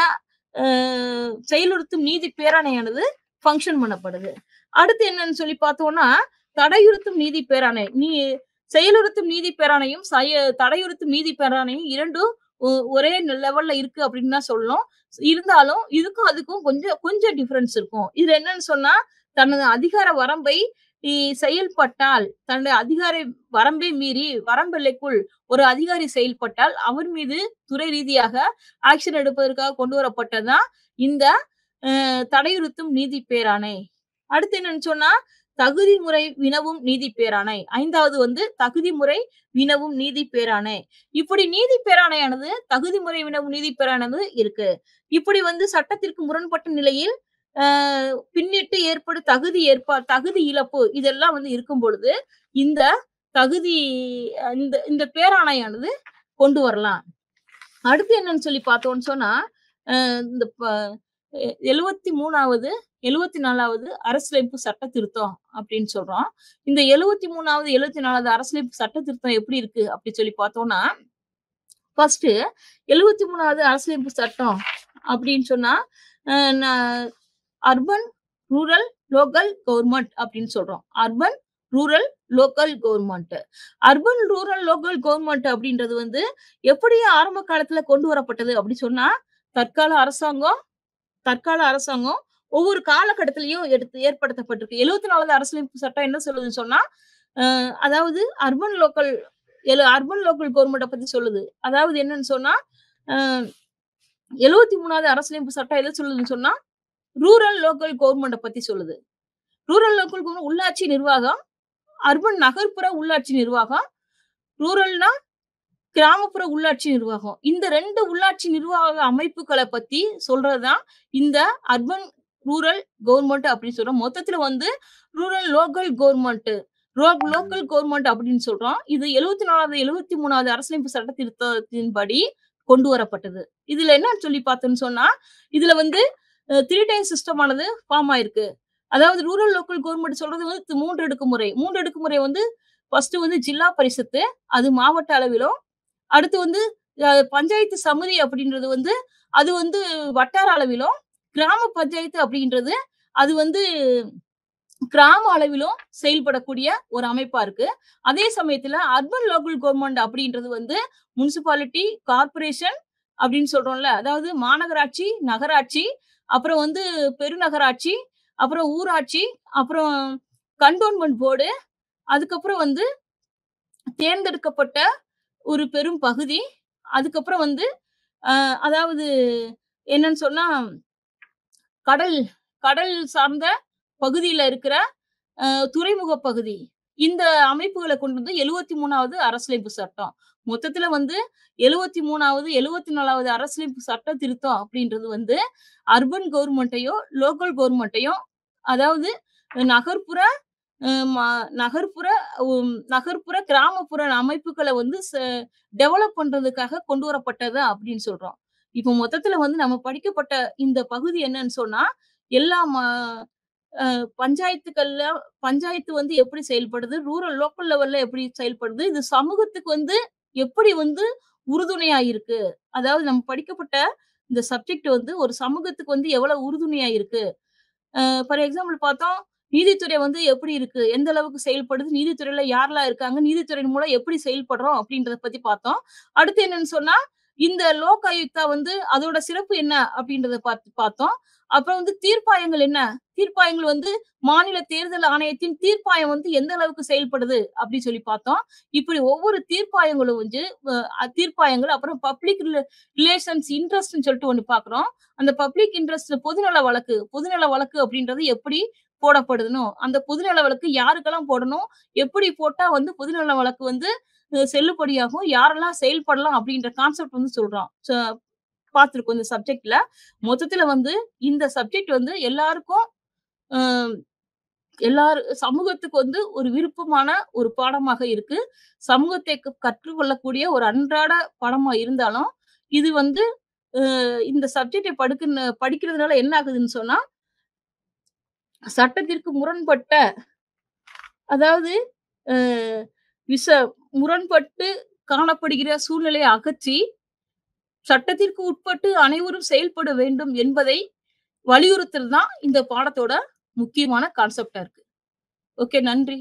செயலுறுத்தும் நீதி பேராணையானது ஃபங்க்ஷன் பண்ணப்படுது அடுத்து என்னன்னு சொல்லி பார்த்தோம்னா தடையுறுத்தும் நீதி பேராணை நீ செயலுறுத்தும் நீதி பேராணையும் தடையுறுத்தும் நீதி பேராணையும் இரண்டும் ஒரே லெவல்ல இருக்கு அப்படின்னு தான் சொல்லணும் இருந்தாலும் இதுக்கும் அதுக்கும் கொஞ்சம் கொஞ்சம் டிஃபரன்ஸ் இருக்கும் இதுல என்னன்னு சொன்னா தனது அதிகார வரம்பை செயல்பட்டால் தன்னுடைய அதிகார வரம்பை மீறி வரம்பெல்லைக்குள் ஒரு அதிகாரி செயல்பட்டால் அவர் மீது துறை ரீதியாக ஆக்ஷன் எடுப்பதற்காக கொண்டு வரப்பட்டதுதான் இந்த தடையுறுத்தும் நீதி பேராணை அடுத்து என்னன்னு சொன்னா தகுதி முறை வினவும் நீதி பேராணை ஐந்தாவது வந்து தகுதி முறை வினவும் நீதி பேராணை இப்படி நீதி பேராணையானது தகுதி முறை வினவும் நீதி பேரானது இருக்கு இப்படி வந்து சட்டத்திற்கு முரண்பட்ட நிலையில் பின்னிட்டு ஏற்படும் தகுதி ஏற்பா தகுதி இழப்பு இதெல்லாம் வந்து இருக்கும் பொழுது இந்த தகுதி இந்த இந்த பேராணையானது கொண்டு வரலாம் அடுத்து என்னன்னு சொல்லி பார்த்தோம்னு சொன்னா இந்த எழுவத்தி மூணாவது எழுவத்தி நாலாவது அரசியலமைப்பு சட்ட திருத்தம் அப்படின்னு சொல்றோம் இந்த எழுவத்தி மூணாவது எழுவத்தி நாலாவது அரசியலமைப்பு சட்ட திருத்தம் எப்படி இருக்கு அப்படின்னு சொல்லி பார்த்தோம்னா ஃபர்ஸ்ட் எழுவத்தி மூணாவது அரசியலமைப்பு சட்டம் அப்படின்னு சொன்னா அர்பன் ரூரல் லோக்கல் கவர்மெண்ட் அப்படின்னு சொல்றோம் urban rural local government urban rural local government அப்படின்றது வந்து எப்படி ஆரம்ப காலத்துல கொண்டு வரப்பட்டது அப்படின்னு சொன்னா தற்கால அரசாங்கம் தற்கால அரசாங்கம் ஒவ்வொரு காலகட்டத்திலையும் எடுத்து ஏற்படுத்தப்பட்டிருக்கு எழுபத்தி நாலாவது அரசியலமைப்பு சட்டம் என்ன சொல்லுதுன்னு சொன்னா அதாவது அர்பன் லோக்கல் எழு அர்பன் லோக்கல் கவர்மெண்ட்டை பத்தி சொல்லுது அதாவது என்னன்னு சொன்னா எழுபத்தி மூணாவது அரசியலமைப்பு சட்டம் எதை சொல்லுதுன்னு சொன்னா ரூரல் லோக்கல் கவர்மெண்ட்டை பத்தி சொல்லுது ரூரல் லோக்கல் கவர்மெண்ட் உள்ளாட்சி நிர்வாகம் அர்பன் நகர்ப்புற உள்ளாட்சி நிர்வாகம் ரூரல்னா கிராமப்புற உள்ளாட்சி நிர்வாகம் இந்த ரெண்டு உள்ளாட்சி நிர்வாக அமைப்புகளை பத்தி சொல்றதுதான் இந்த அர்பன் ரூரல் கவர்மெண்ட் அப்படின்னு சொல்றோம் மொத்தத்துல வந்து rural local government local government அப்படின்னு சொல்றோம் இது எழுபத்தி நாலாவது எழுபத்தி மூணாவது அரசியலமைப்பு சட்ட திருத்தத்தின்படி கொண்டு வரப்பட்டது இதுல என்ன சொல்லி பார்த்தோன்னு சொன்னா இதுல வந்து த்ரீ டைம் சிஸ்டமானது ஃபார்ம் ஆயிருக்கு அதாவது ரூரல் லோக்கல் கவர்மெண்ட் சொல்றது வந்து மூன்று அடுக்குமுறை மூன்று அடுக்குமுறை வந்து ஃபர்ஸ்ட் வந்து ஜில்லா பரிசத்து அது மாவட்ட அளவிலும் அடுத்து வந்து பஞ்சாயத்து சமிதி அப்படின்றது வந்து அது வந்து வட்டார அளவிலும் கிராம பஞ்சாயத்து அப்படின்றது அது வந்து கிராம அளவிலும் செயல்படக்கூடிய ஒரு அமைப்பா இருக்கு அதே சமயத்துல அர்பன் லோக்கல் கவர்மெண்ட் அப்படின்றது வந்து முனிசிபாலிட்டி கார்பரேஷன் அப்படின்னு சொல்றோம்ல அதாவது மாநகராட்சி நகராட்சி அப்புறம் வந்து பெருநகராட்சி அப்புறம் ஊராட்சி அப்புறம் கண்டோன்மெண்ட் போர்டு அதுக்கப்புறம் வந்து தேர்ந்தெடுக்கப்பட்ட ஒரு பெரும் பகுதி அதுக்கப்புறம் வந்து அதாவது என்னன்னு சொன்னா கடல் கடல் சார்ந்த பகுதியில இருக்கிற துறைமுக பகுதி இந்த அமைப்புகளை கொண்டு வந்து எழுவத்தி மூணாவது அரசியலமைப்பு சட்டம் மொத்தத்துல வந்து எழுவத்தி மூணாவது எழுவத்தி நாலாவது அரசியலமைப்பு சட்ட திருத்தம் அப்படின்றது வந்து அர்பன் கவர்மெண்ட்டையோ லோக்கல் கவர்மெண்ட்டையோ அதாவது நகர்ப்புற நகர்ப்புற நகர்ப்புற கிராமப்புற அமைப்புகளை வந்து டெவலப் பண்றதுக்காக கொண்டு வரப்பட்டது அப்படின்னு சொல்றோம் இப்ப மொத்தத்துல வந்து நம்ம படிக்கப்பட்ட இந்த பகுதி என்னன்னு சொன்னா எல்லா பஞ்சாயத்துக்கள்ல பஞ்சாயத்து வந்து எப்படி செயல்படுது ரூரல் லோக்கல் லெவல்ல எப்படி செயல்படுது இது சமூகத்துக்கு வந்து எப்படி வந்து உறுதுணையா இருக்கு அதாவது நம்ம படிக்கப்பட்ட இந்த சப்ஜெக்ட் வந்து ஒரு சமூகத்துக்கு வந்து எவ்வளவு உறுதுணையா இருக்கு ஃபார் எக்ஸாம்பிள் பார்த்தோம் நீதித்துறை வந்து எப்படி இருக்கு எந்த அளவுக்கு செயல்படுது நீதித்துறையில யாரெல்லாம் இருக்காங்க நீதித்துறையின் மூலம் எப்படி செயல்படுறோம் அப்படின்றத பத்தி பார்த்தோம் அடுத்து என்னன்னு சொன்னா இந்த லோக் ஆயுக்தா வந்து அதோட சிறப்பு என்ன அப்படின்றத பார்த்து பார்த்தோம் அப்புறம் வந்து தீர்ப்பாயங்கள் என்ன தீர்ப்பாயங்கள் வந்து மாநில தேர்தல் ஆணையத்தின் தீர்ப்பாயம் வந்து எந்த அளவுக்கு செயல்படுது அப்படின்னு சொல்லி பார்த்தோம் இப்படி ஒவ்வொரு தீர்ப்பாயங்களும் வந்து தீர்ப்பாயங்கள் அப்புறம் பப்ளிக் ரிலேஷன்ஸ் இன்ட்ரெஸ்ட் சொல்லிட்டு ஒன்று பார்க்குறோம் அந்த பப்ளிக் இன்ட்ரெஸ்ட் பொதுநல வழக்கு பொதுநல வழக்கு அப்படின்றது எப்படி போடப்படுதணும் அந்த பொதுநல வழக்கு யாருக்கெல்லாம் போடணும் எப்படி போட்டா வந்து பொதுநல வழக்கு வந்து செல்லுபடியாகும் யாரெல்லாம் செயல்படலாம் அப்படின்ற கான்செப்ட் வந்து சொல்றான் பார்த்துருக்கோம் இந்த சப்ஜெக்ட்ல மொத்தத்துல வந்து இந்த சப்ஜெக்ட் வந்து எல்லாருக்கும் எல்லாரு சமூகத்துக்கு வந்து ஒரு விருப்பமான ஒரு பாடமாக இருக்கு சமூகத்தை கற்றுக்கொள்ளக்கூடிய ஒரு அன்றாட பாடமா இருந்தாலும் இது வந்து இந்த சப்ஜெக்டை படுக்க படிக்கிறதுனால என்ன ஆகுதுன்னு சொன்னா சட்டத்திற்கு முரண்பட்ட அதாவது விச முரண்பட்டு காணப்படுகிற சூழ்நிலையை அகற்றி சட்டத்திற்கு உட்பட்டு அனைவரும் செயல்பட வேண்டும் என்பதை வலியுறுத்துறது தான் இந்த பாடத்தோட முக்கியமான கான்செப்டா இருக்கு ஓகே நன்றி